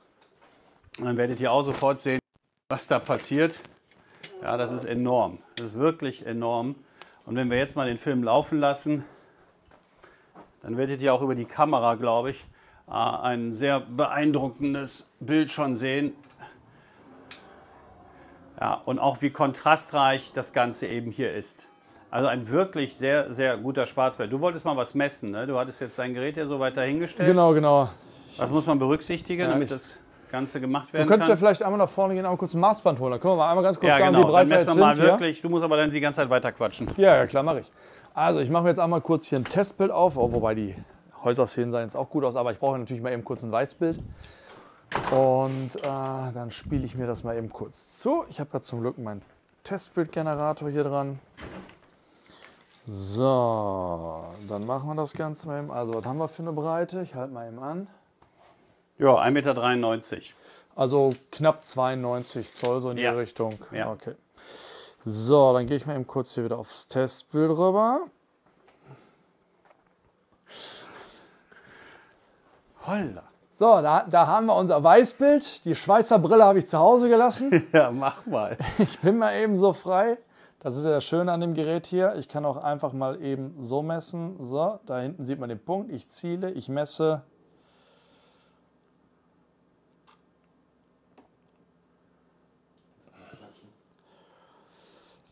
Und dann werdet ihr auch sofort sehen, was da passiert. Ja, das ist enorm. Das ist wirklich enorm. Und wenn wir jetzt mal den Film laufen lassen, dann werdet ihr auch über die Kamera, glaube ich, äh, ein sehr beeindruckendes Bild schon sehen. Ja, und auch wie kontrastreich das Ganze eben hier ist. Also ein wirklich sehr, sehr guter Schwarzwert. Du wolltest mal was messen, ne? Du hattest jetzt dein Gerät ja so weit dahingestellt. Genau, genau. Was muss man berücksichtigen, ja, damit das Ganze gemacht werden kann? Du könntest ja vielleicht einmal nach vorne gehen, einmal kurz ein Maßband holen. Da können wir mal einmal ganz kurz ja, sagen, genau. wie breit dann messen wir, wir mal wirklich. Hier. Du musst aber dann die ganze Zeit weiter quatschen. Ja, ja klar, mache ich. Also ich mache mir jetzt einmal kurz hier ein Testbild auf, oh, wobei die Häuserszenen sahen jetzt auch gut aus, aber ich brauche natürlich mal eben kurz ein Weißbild. Und äh, dann spiele ich mir das mal eben kurz zu. Ich habe ja zum Glück meinen Testbildgenerator hier dran. So, dann machen wir das Ganze mal eben. Also was haben wir für eine Breite? Ich halte mal eben an. Ja, 1,93 Meter. Also knapp 92 Zoll so in ja. die Richtung. Ja. Okay. So, dann gehe ich mal eben kurz hier wieder aufs Testbild rüber. Holla. So, da, da, haben wir unser Weißbild. Die Schweizer Brille habe ich zu Hause gelassen. [laughs] Ja, mach mal. Ich bin mal eben so frei. Das ist ja das Schöne an dem Gerät hier. Ich kann auch einfach mal eben so messen. So, da hinten sieht man den Punkt. Ich ziele, ich messe,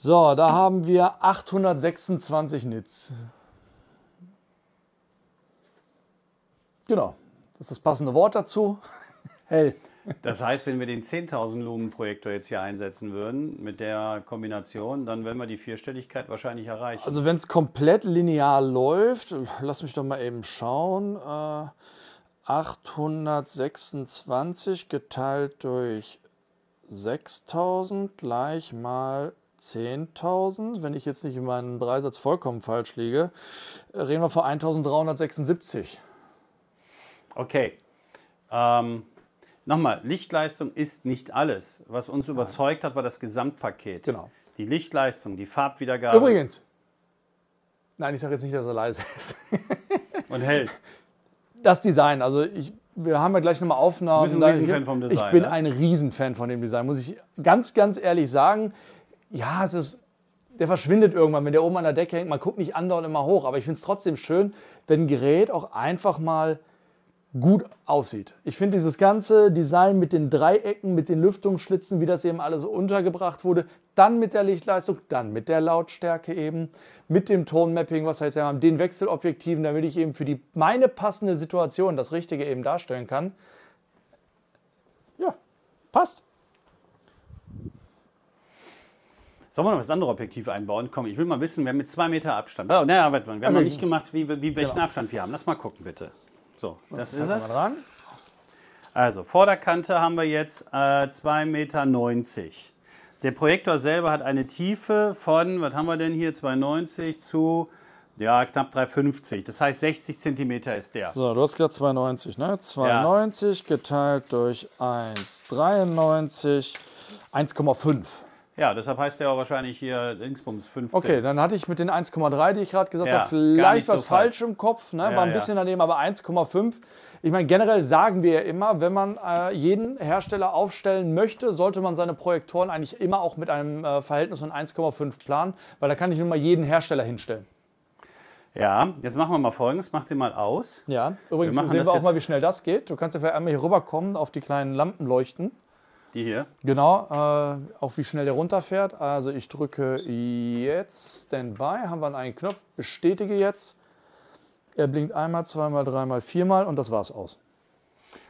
So, da haben wir 826 Nits. Genau, das ist das passende Wort dazu. [laughs] Hell. Das heißt, wenn wir den 10.000 Lumen Projektor jetzt hier einsetzen würden, mit der Kombination, dann werden wir die Vierstelligkeit wahrscheinlich erreichen. Also wenn es komplett linear läuft, lass mich doch mal eben schauen, äh, 826 geteilt durch 6.000 gleich mal 10.000, wenn ich jetzt nicht in meinem Dreisatz vollkommen falsch liege, äh, reden wir von 1.376. Okay. Ähm, nochmal, Lichtleistung ist nicht alles. Was uns überzeugt hat, war das Gesamtpaket. Genau. Die Lichtleistung, die Farbwiedergabe. Übrigens. Nein, ich sage jetzt nicht, dass er leise ist. [laughs] Und hell. Das Design, also ich wir haben ja gleich nochmal Aufnahmen. Du bist ein Riesenfan vom Design. Ich bin ne? ein Riesenfan von dem Design, muss ich ganz, ganz ehrlich sagen ja, es ist, der verschwindet irgendwann, wenn der oben an der Decke hängt. Man guckt nicht andauernd immer hoch, aber ich finde es trotzdem schön, wenn ein Gerät auch einfach mal gut aussieht. Ich finde dieses ganze Design mit den Dreiecken, mit den Lüftungsschlitzen, wie das eben alles untergebracht wurde, dann mit der Lichtleistung, dann mit der Lautstärke eben, mit dem Tonmapping, was wir jetzt haben, den Wechselobjektiven, damit ich eben für die meine passende Situation das Richtige eben darstellen kann. Ja, passt. Sollen wir noch das andere Objektiv einbauen? Komm, ich will mal wissen, wir haben mit zwei Meter Abstand. Oh, naja, wir haben noch nicht gemacht, wie, wie welchen genau. Abstand wir haben. Lass mal gucken, bitte. So, das, das ist es. Also, Vorderkante haben wir jetzt äh, 2,90 Meter. Der Projektor selber hat eine Tiefe von, was haben wir denn hier, 2,90 zu ja, knapp 3,50. Das heißt, 60 cm ist der. So, du hast gerade 2,90, ne? 2,90 ja. geteilt durch 1,93, 1,5. Ja, deshalb heißt der auch wahrscheinlich hier Linksbums 15. Okay, dann hatte ich mit den 1,3, die ich gerade gesagt ja, habe, vielleicht was so falsch. falsch im Kopf, ne? ja, war ein bisschen daneben, aber 1,5. Ich meine, generell sagen wir ja immer, wenn man äh, jeden Hersteller aufstellen möchte, sollte man seine Projektoren eigentlich immer auch mit einem äh, Verhältnis von 1,5 planen, weil da kann ich nun mal jeden Hersteller hinstellen. Ja, jetzt machen wir mal folgendes. Mach den mal aus. Ja, übrigens wir sehen wir auch mal, wie schnell das geht. Du kannst ja vielleicht einmal hier rüberkommen auf die kleinen Lampen leuchten. Die hier? Genau, äh, auch wie schnell der runterfährt. Also ich drücke jetzt Standby, haben wir einen Knopf, bestätige jetzt. Er blinkt einmal, zweimal, dreimal, viermal und das war's aus.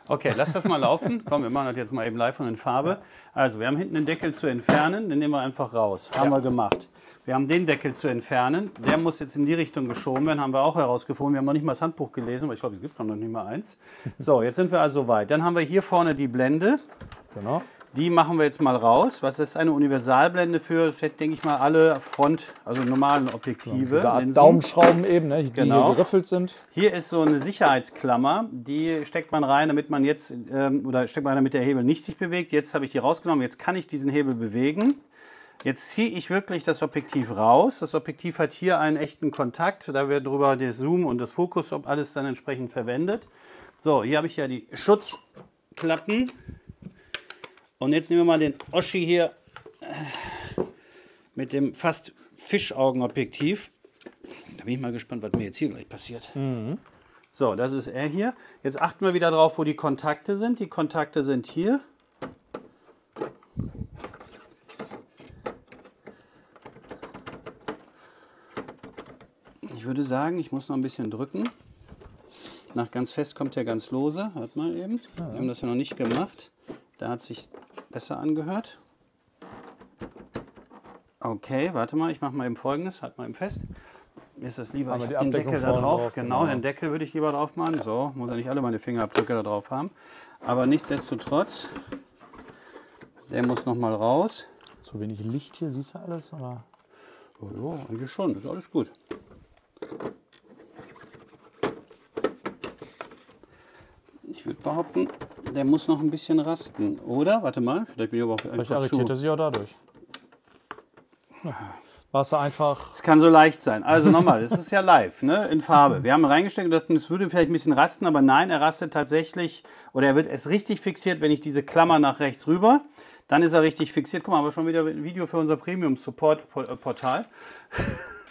Okay, lass das mal laufen. [laughs] Komm, wir machen das jetzt mal eben live und in Farbe. Also, wir haben hinten den Deckel zu entfernen, den nehmen wir einfach raus. Haben ja. wir gemacht. Wir haben den Deckel zu entfernen. Der muss jetzt in die Richtung geschoben werden, haben wir auch herausgefunden. Wir haben noch nicht mal das Handbuch gelesen, weil ich glaube, es gibt noch nicht mal eins. So, jetzt sind wir also weit. Dann haben wir hier vorne die Blende. Genau. Die machen wir jetzt mal raus. Was ist eine Universalblende für? Das hätte, denke ich mal, alle Front, also normalen Objektive. Ja, diese Daumenschrauben eben, ne, die genau. hier geriffelt sind. Hier ist so eine Sicherheitsklammer. Die steckt man rein, damit man jetzt, ähm, oder steckt man damit der Hebel nicht sich bewegt. Jetzt habe ich die rausgenommen. Jetzt kann ich diesen Hebel bewegen. Jetzt ziehe ich wirklich das Objektiv raus. Das Objektiv hat hier einen echten Kontakt. Da wird darüber der Zoom und das Fokus, ob alles dann entsprechend verwendet. So, hier habe ich ja die Schutzklappen. Und jetzt nehmen wir mal den Oschi hier äh, mit dem fast Fischaugenobjektiv. Da bin ich mal gespannt, was mir jetzt hier gleich passiert. Mhm. So, das ist er hier. Jetzt achten wir wieder drauf, wo die Kontakte sind. Die Kontakte sind hier. Ich würde sagen, ich muss noch ein bisschen drücken. Nach ganz fest kommt er ganz lose. Hört mal eben. Wir haben das ja noch nicht gemacht. Da hat sich besser angehört. Okay, warte mal, ich mache mal eben folgendes, halt mal eben fest. Mir ist das lieber, Aber ich habe den Deckel da drauf. drauf genau, genau, den Deckel würde ich lieber drauf machen. So, muss ja nicht alle meine Fingerabdrücke da drauf haben. Aber nichtsdestotrotz, der muss noch mal raus. Zu wenig Licht hier, siehst du alles? Oder? Oh ja, eigentlich schon, ist alles gut. Ich würde behaupten, der muss noch ein bisschen rasten, oder? Warte mal, vielleicht bin ich aber auch Vielleicht irritiert er sich auch dadurch. Wasser einfach. Es kann so leicht sein. Also nochmal, es ist ja live, ne? In Farbe. Wir haben reingesteckt und dachten, es würde vielleicht ein bisschen rasten, aber nein, er rastet tatsächlich oder er wird es richtig fixiert, wenn ich diese Klammer nach rechts rüber. Dann ist er richtig fixiert. Guck mal, aber schon wieder ein Video für unser Premium-Support-Portal.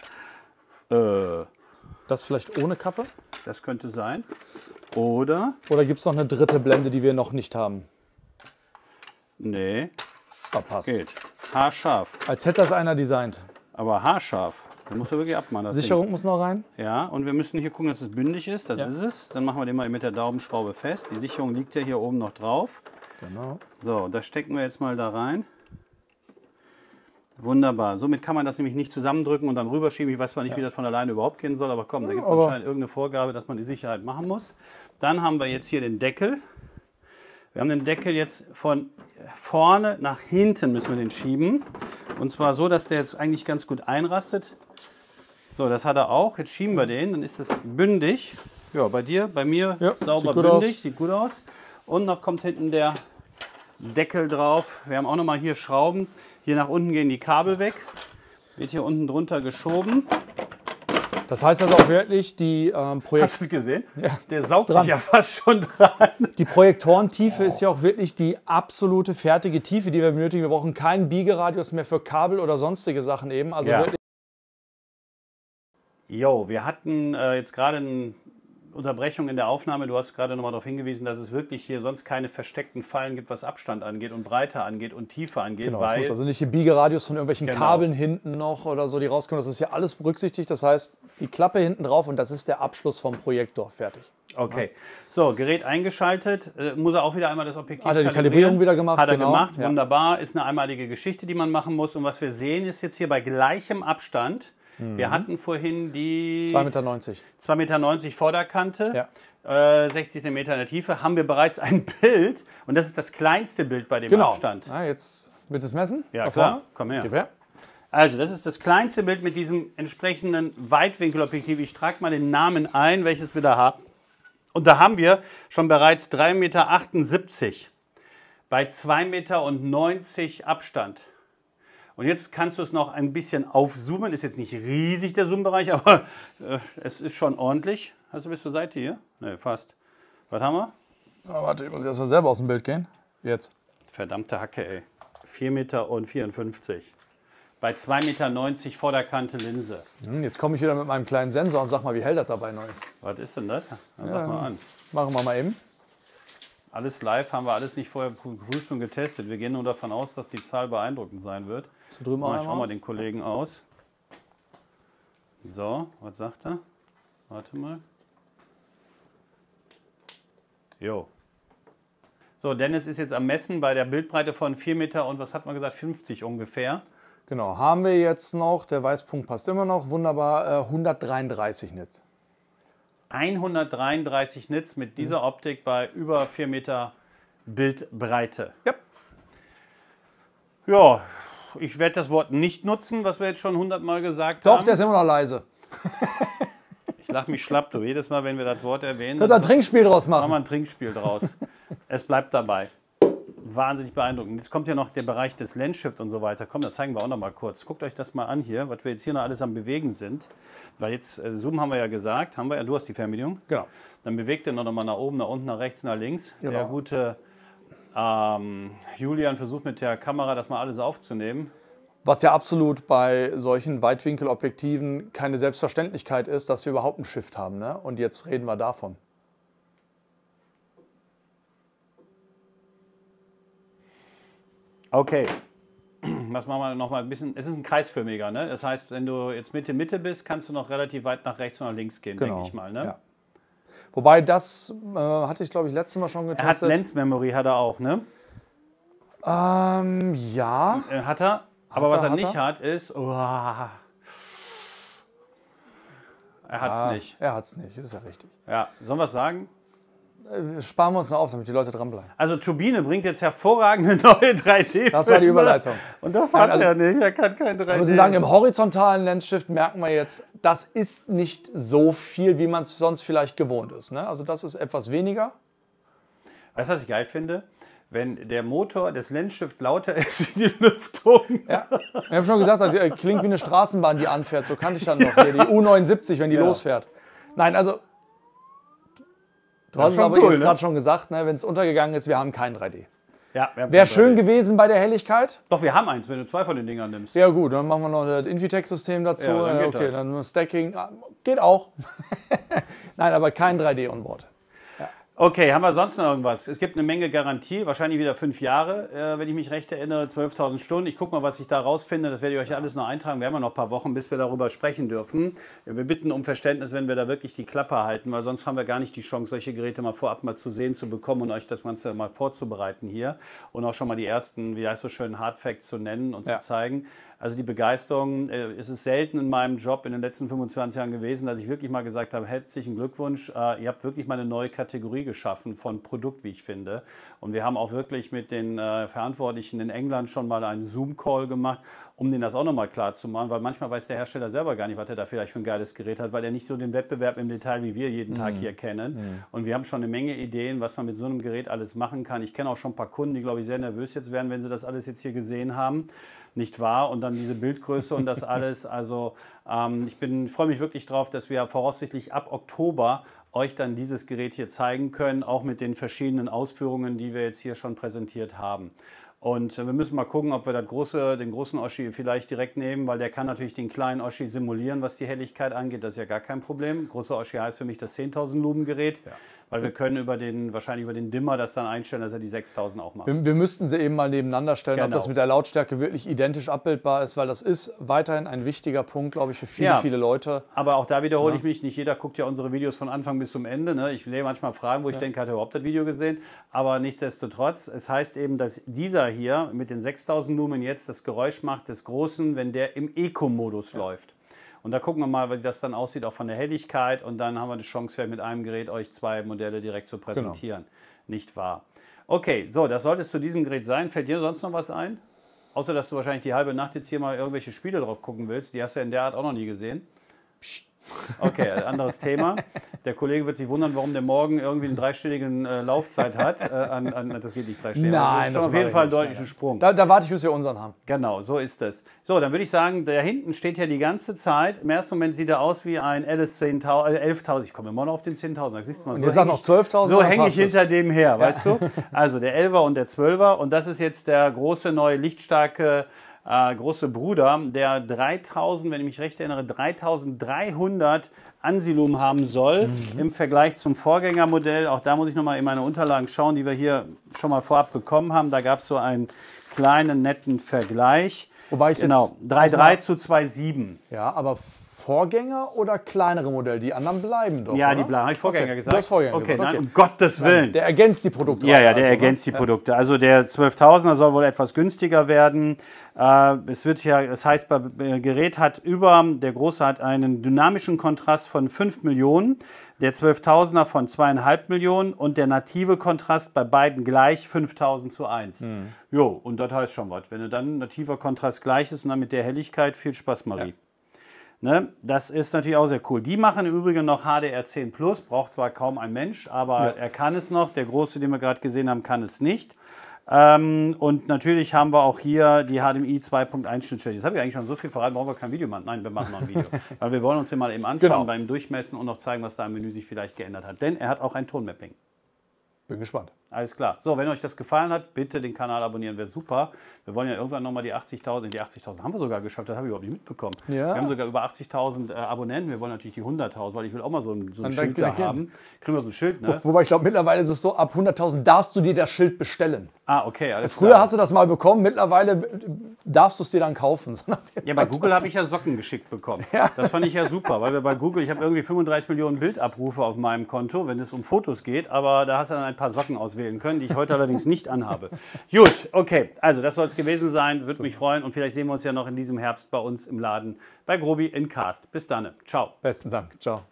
[laughs] äh, das vielleicht ohne Kappe? Das könnte sein. Oder? Oder gibt es noch eine dritte Blende, die wir noch nicht haben? Nee. Verpasst. Geht. Haarscharf. Als hätte das einer designt. Aber haarscharf. Da muss du wirklich abmachen. Sicherung Ding. muss noch rein. Ja, und wir müssen hier gucken, dass es bündig ist. Das ja. ist es. Dann machen wir den mal mit der Daumenschraube fest. Die Sicherung liegt ja hier oben noch drauf. Genau. So, das stecken wir jetzt mal da rein. Wunderbar. Somit kann man das nämlich nicht zusammendrücken und dann rüberschieben. Ich weiß zwar nicht, ja. wie das von alleine überhaupt gehen soll, aber komm, da gibt es anscheinend irgendeine Vorgabe, dass man die Sicherheit machen muss. Dann haben wir jetzt hier den Deckel. Wir haben den Deckel jetzt von vorne nach hinten müssen wir den schieben. Und zwar so, dass der jetzt eigentlich ganz gut einrastet. So, das hat er auch. Jetzt schieben wir den, dann ist das bündig. Ja, bei dir, bei mir ja, sauber sieht bündig, aus. sieht gut aus. Und noch kommt hinten der Deckel drauf. Wir haben auch nochmal hier Schrauben. Hier nach unten gehen die Kabel weg, wird hier unten drunter geschoben. Das heißt also auch wirklich, die ähm, Projektoren. Hast du gesehen? Ja. Der saugt dran. sich ja fast schon dran. Die Projektorentiefe oh. ist ja auch wirklich die absolute fertige Tiefe, die wir benötigen. Wir brauchen keinen Biegeradius mehr für Kabel oder sonstige Sachen eben. Also ja. Jo, wir hatten äh, jetzt gerade einen Unterbrechung in der Aufnahme. Du hast gerade nochmal darauf hingewiesen, dass es wirklich hier sonst keine versteckten Fallen gibt, was Abstand angeht und Breite angeht und Tiefe angeht. Genau, weil, also nicht die Biegeradius von irgendwelchen genau. Kabeln hinten noch oder so, die rauskommen. Das ist ja alles berücksichtigt. Das heißt, die Klappe hinten drauf und das ist der Abschluss vom Projektor. Fertig. Okay. So, Gerät eingeschaltet. Äh, muss er auch wieder einmal das Objektiv Hat er die Kalibrierung wieder gemacht? Hat er genau. gemacht. Wunderbar. Ist eine einmalige Geschichte, die man machen muss. Und was wir sehen, ist jetzt hier bei gleichem Abstand Mhm. Wir hatten vorhin die 2,90 Meter. 2,90 Meter Vorderkante. Ja. Äh, 60 cm in der Tiefe haben wir bereits ein [laughs] Bild und das ist das kleinste Bild bei dem genau. Abstand. Ah, jetzt willst du es messen? Ja, Auf klar. Vorne? Komm her. Gib her. Also, das ist das kleinste Bild mit diesem entsprechenden Weitwinkelobjektiv. Ich trage mal den Namen ein, welches wir da haben. Und da haben wir schon bereits 3,78 Meter bei 2,90 Meter Abstand. Und jetzt kannst du es noch ein bisschen aufzoomen. Ist jetzt nicht riesig der Zoom-Bereich, [laughs] aber äh, es ist schon ordentlich. Hast du bis zur Seite hier? Ne, fast. Was haben wir? Ja, ah, warte, ich muss erst mal selber aus dem Bild gehen. Jetzt. Verdammte Hacke, ey. 4,54 Meter. Und 54. Bei 2,90 Meter Vorderkante Linse. Hm, jetzt komme ich wieder mit meinem kleinen Sensor und sag mal, wie hell das dabei noch ist. Was ist denn das? Dann ja, sag mal an. Machen wir mal eben. Alles live haben wir alles nicht vorher geprüft und getestet. Wir gehen nur davon aus, dass die Zahl beeindruckend sein wird. Hast drüben mal, ich schau mal den Kollegen aus. So, was sagt er? Warte mal. Jo. So, Dennis ist jetzt am Messen bei der Bildbreite von 4 Meter und was hat man gesagt, 50 ungefähr. Genau, haben wir jetzt noch, der Weißpunkt passt immer noch, wunderbar, 133 äh, Nits. 133 Nits mit mhm. dieser Optik bei über 4 Meter Bildbreite. Ja. Ja, ich werde das Wort nicht nutzen, was wir jetzt schon hundertmal gesagt Doch, haben. Doch, der ist immer noch leise. ich lache mich schlapp, du. Jedes Mal, wenn wir das Wort erwähnen. Könnt ihr ein Trinkspiel draus machen. Machen wir ein Trinkspiel draus. es bleibt dabei. Wahnsinnig beeindruckend. Jetzt kommt ja noch der Bereich des Landshift und so weiter. Komm, das zeigen wir auch noch mal kurz. Guckt euch das mal an hier, was wir jetzt hier noch alles am Bewegen sind. Weil jetzt, äh, Zoom haben wir ja gesagt, haben wir ja, du hast die Fernbedienung. Genau. Dann bewegt er noch mal nach oben, nach unten, nach rechts, nach links. Genau. Der gute ähm, Julian versucht mit der Kamera das mal alles aufzunehmen. Was ja absolut bei solchen Weitwinkelobjektiven keine Selbstverständlichkeit ist, dass wir überhaupt ein Shift haben. Ne? Und jetzt reden wir davon. Okay. Was [clears throat] machen wir nochmal ein bisschen? Es ist ein kreisförmiger, ne? Das heißt, wenn du jetzt Mitte, Mitte bist, kannst du noch relativ weit nach rechts und nach links gehen, genau. denke ich mal, ne? Ja. Wobei das äh, hatte ich, glaube ich, letztes Mal schon getestet. Er hat Lens Memory, hat er auch, ne? Ähm, ja. Äh, hat er. Aber hat was er, hat nicht er? hat, ist. Oh, er hat's ja, nicht. Er hat es nicht, ist ja richtig. Ja, sollen wir es sagen? Äh, sparen wir uns noch auf, damit die Leute dranbleiben. Also Turbine bringt jetzt hervorragende neue 3D-Filme. Das war die Überleitung. Und das hat also, er nicht, er kann kein 3D. Aber Sie sagen, im horizontalen Lensshift merken wir jetzt, das ist nicht so viel, wie man es sonst vielleicht gewohnt ist. Ne? Also das ist etwas weniger. Weißt du, was ich geil finde? Wenn der Motor des Lensshift lauter [laughs] ist wie die Lüftung. Ja. Ich habe schon gesagt, das also, äh, klingt wie eine Straßenbahn, die anfährt. So kannte ich dann noch. Hier, die U79, wenn die ja. Genau. losfährt. Nein, also Du das hast es aber cool, jetzt ne? gerade schon gesagt, ne, wenn es untergegangen ist, wir haben kein 3D. Ja, Wäre schön gewesen bei der Helligkeit. Doch, wir haben eins, wenn du zwei von den Dingern nimmst. Ja, gut, dann machen wir noch das Infitech-System dazu. Ja, dann okay, das. dann Stacking. Ah, geht auch. [laughs] Nein, aber kein 3D on Board. Okay, haben wir sonst noch irgendwas? Es gibt eine Menge Garantie, wahrscheinlich wieder fünf Jahre, äh, wenn ich mich recht erinnere, 12.000 Stunden. Ich gucke mal, was ich da rausfinde. Das werde ich euch alles noch eintragen. Wir haben ja noch ein paar Wochen, bis wir darüber sprechen dürfen. Wir bitten um Verständnis, wenn wir da wirklich die Klappe halten, weil sonst haben wir gar nicht die Chance, solche Geräte mal vorab mal zu sehen, zu bekommen und euch das Ganze mal vorzubereiten hier und auch schon mal die ersten, wie heißt so schön, Hard Facts zu nennen und ja. zu zeigen. Also die Begeisterung, äh, es ist selten in meinem Job in den letzten 25 Jahren gewesen, dass ich wirklich mal gesagt habe, herzlichen Glückwunsch, äh, ihr habt wirklich mal eine neue Kategorie geschaffen von Produkt, wie ich finde. Und wir haben auch wirklich mit den äh, Verantwortlichen in England schon mal einen Zoom-Call gemacht, um denen das auch nochmal klar zu machen, weil manchmal weiß der Hersteller selber gar nicht, was er da vielleicht für ein geiles Gerät hat, weil er nicht so den Wettbewerb im Detail wie wir jeden mhm. Tag hier kennen. Mhm. Und wir haben schon eine Menge Ideen, was man mit so einem Gerät alles machen kann. Ich kenne auch schon ein paar Kunden, die, glaube ich, sehr nervös jetzt werden, wenn sie das alles jetzt hier gesehen haben nicht wahr? Und dann diese Bildgröße und das alles. Also ähm, ich bin, freue mich wirklich darauf, dass wir voraussichtlich ab Oktober euch dann dieses Gerät hier zeigen können, auch mit den verschiedenen Ausführungen, die wir jetzt hier schon präsentiert haben. Und wir müssen mal gucken, ob wir das große, den großen Oschi vielleicht direkt nehmen, weil der kann natürlich den kleinen Oschi simulieren, was die Helligkeit angeht. Das ist ja gar kein Problem. Großer Oschi heißt für mich das 10.000 Lumen Gerät. Ja. Weil wir können über den, wahrscheinlich über den Dimmer das dann einstellen, dass er die 6000 auch macht. Wir, wir müssten sie eben mal nebeneinander stellen, genau. ob das mit der Lautstärke wirklich identisch abbildbar ist, weil das ist weiterhin ein wichtiger Punkt, glaube ich, für viele, ja. viele Leute. Aber auch da wiederhole ja. ich mich, nicht jeder guckt ja unsere Videos von Anfang bis zum Ende. Ne? Ich lehne manchmal Fragen, wo ich ja. denke, hat er überhaupt das Video gesehen? Aber nichtsdestotrotz, es heißt eben, dass dieser hier mit den 6000 Lumen jetzt das Geräusch macht des Großen, wenn der im Eco-Modus läuft. Und da gucken wir mal, wie das dann aussieht, auch von der Helligkeit. Und dann haben wir die Chance, vielleicht mit einem Gerät euch zwei Modelle direkt zu genau. präsentieren. Genau. Nicht wahr? Okay, so, das sollte es zu diesem Gerät sein. Fällt dir sonst noch was ein? Außer, dass du wahrscheinlich die halbe Nacht jetzt hier mal irgendwelche Spiele drauf gucken willst. Die hast du ja in der Art auch noch nie gesehen. Psst. Okay, anderes Thema. Der Kollege wird sich wundern, warum der morgen irgendwie eine dreistellige äh, Laufzeit hat. Äh, an, an, das geht nicht dreistellig. Nein, also, das ist das auf jeden Fall ein deutlicher Sprung. Da, da, warte ich, bis wir unseren haben. Genau, so ist das. So, dann würde ich sagen, da hinten steht ja die ganze Zeit. Im ersten Moment sieht er aus wie ein LS 11.000. Äh, ich komme immer noch auf den 10.000. Siehst du mal, so sagt noch So hänge ich hinter dem her, ja. weißt du? Also der 11er und der 12er. Und das ist jetzt der große, neue, lichtstarke äh, große Bruder, der 3000, wenn ich mich recht erinnere, 3300 Ansilum haben soll mhm. im Vergleich zum Vorgängermodell. Auch da muss ich nochmal in meine Unterlagen schauen, die wir hier schon mal vorab bekommen haben. Da gab es so einen kleinen, netten Vergleich. Wobei ich genau, 3,3 zu 2,7. Ja, aber Vorgänger oder kleinere Modelle? Die anderen bleiben doch. Ja, oder? die bleiben. Habe ich Vorgänger okay. gesagt? Du hast Vorgänger okay, gesagt. Nein, um Gottes Willen. Nein, der ergänzt die Produkte. Ja, ja, also, der also, ergänzt ne? die Produkte. Also der 12.000er soll wohl etwas günstiger werden. Äh, es wird ja, es heißt, bei äh, Gerät hat über, der große hat einen dynamischen Kontrast von 5 Millionen, der 12.000er von 2,5 Millionen und der native Kontrast bei beiden gleich 5.000 zu 1. Mhm. Jo, und das heißt schon was. Wenn du dann nativer Kontrast gleich ist und dann mit der Helligkeit, viel Spaß, Marie. Ja. Ne? Das ist natürlich auch sehr cool. Die machen im Übrigen noch HDR10 Plus, braucht zwar kaum ein Mensch, aber ja. er kann es noch. Der große, den wir gerade gesehen haben, kann es nicht. Ähm, und natürlich haben wir auch hier die HDMI 2.1 Schnittstelle. Jetzt habe ich eigentlich schon so viel verraten, brauchen wir kein Video machen. Nein, wir machen noch ein Video. [laughs] Weil wir wollen uns den mal eben anschauen genau. beim Durchmessen und noch zeigen, was da im Menü sich vielleicht geändert hat. Denn er hat auch ein Tonmapping. Bin gespannt. Alles klar. So, wenn euch das gefallen hat, bitte den Kanal abonnieren, wäre super. Wir wollen ja irgendwann nochmal die 80.000, die 80.000 haben wir sogar geschafft, das habe ich überhaupt nicht mitbekommen. Ja. Wir haben sogar über 80.000 äh, Abonnenten, wir wollen natürlich die 100.000, weil ich will auch mal so ein, so ein Schild da haben. Kriegen wir so ein Schild, ne? Wo, wobei ich glaube, mittlerweile ist es so, ab 100.000 darfst du dir das Schild bestellen. Ah, okay, alles Früher klar. hast du das mal bekommen, mittlerweile darfst du es dir dann kaufen. [laughs] ja, bei Google habe ich ja Socken geschickt bekommen. Ja. Das fand ich ja super, weil wir bei Google, ich habe irgendwie 35 Millionen Bildabrufe auf meinem Konto, wenn es um Fotos geht, aber da hast du dann ein paar Socken aus auswählen können, die ich heute allerdings nicht anhabe. Gut, okay, also das soll es gewesen sein. Würde mich freuen und vielleicht sehen wir uns ja noch in diesem Herbst bei uns im Laden bei Grobi in Cast. Bis dann. Ciao. Besten Dank. Ciao.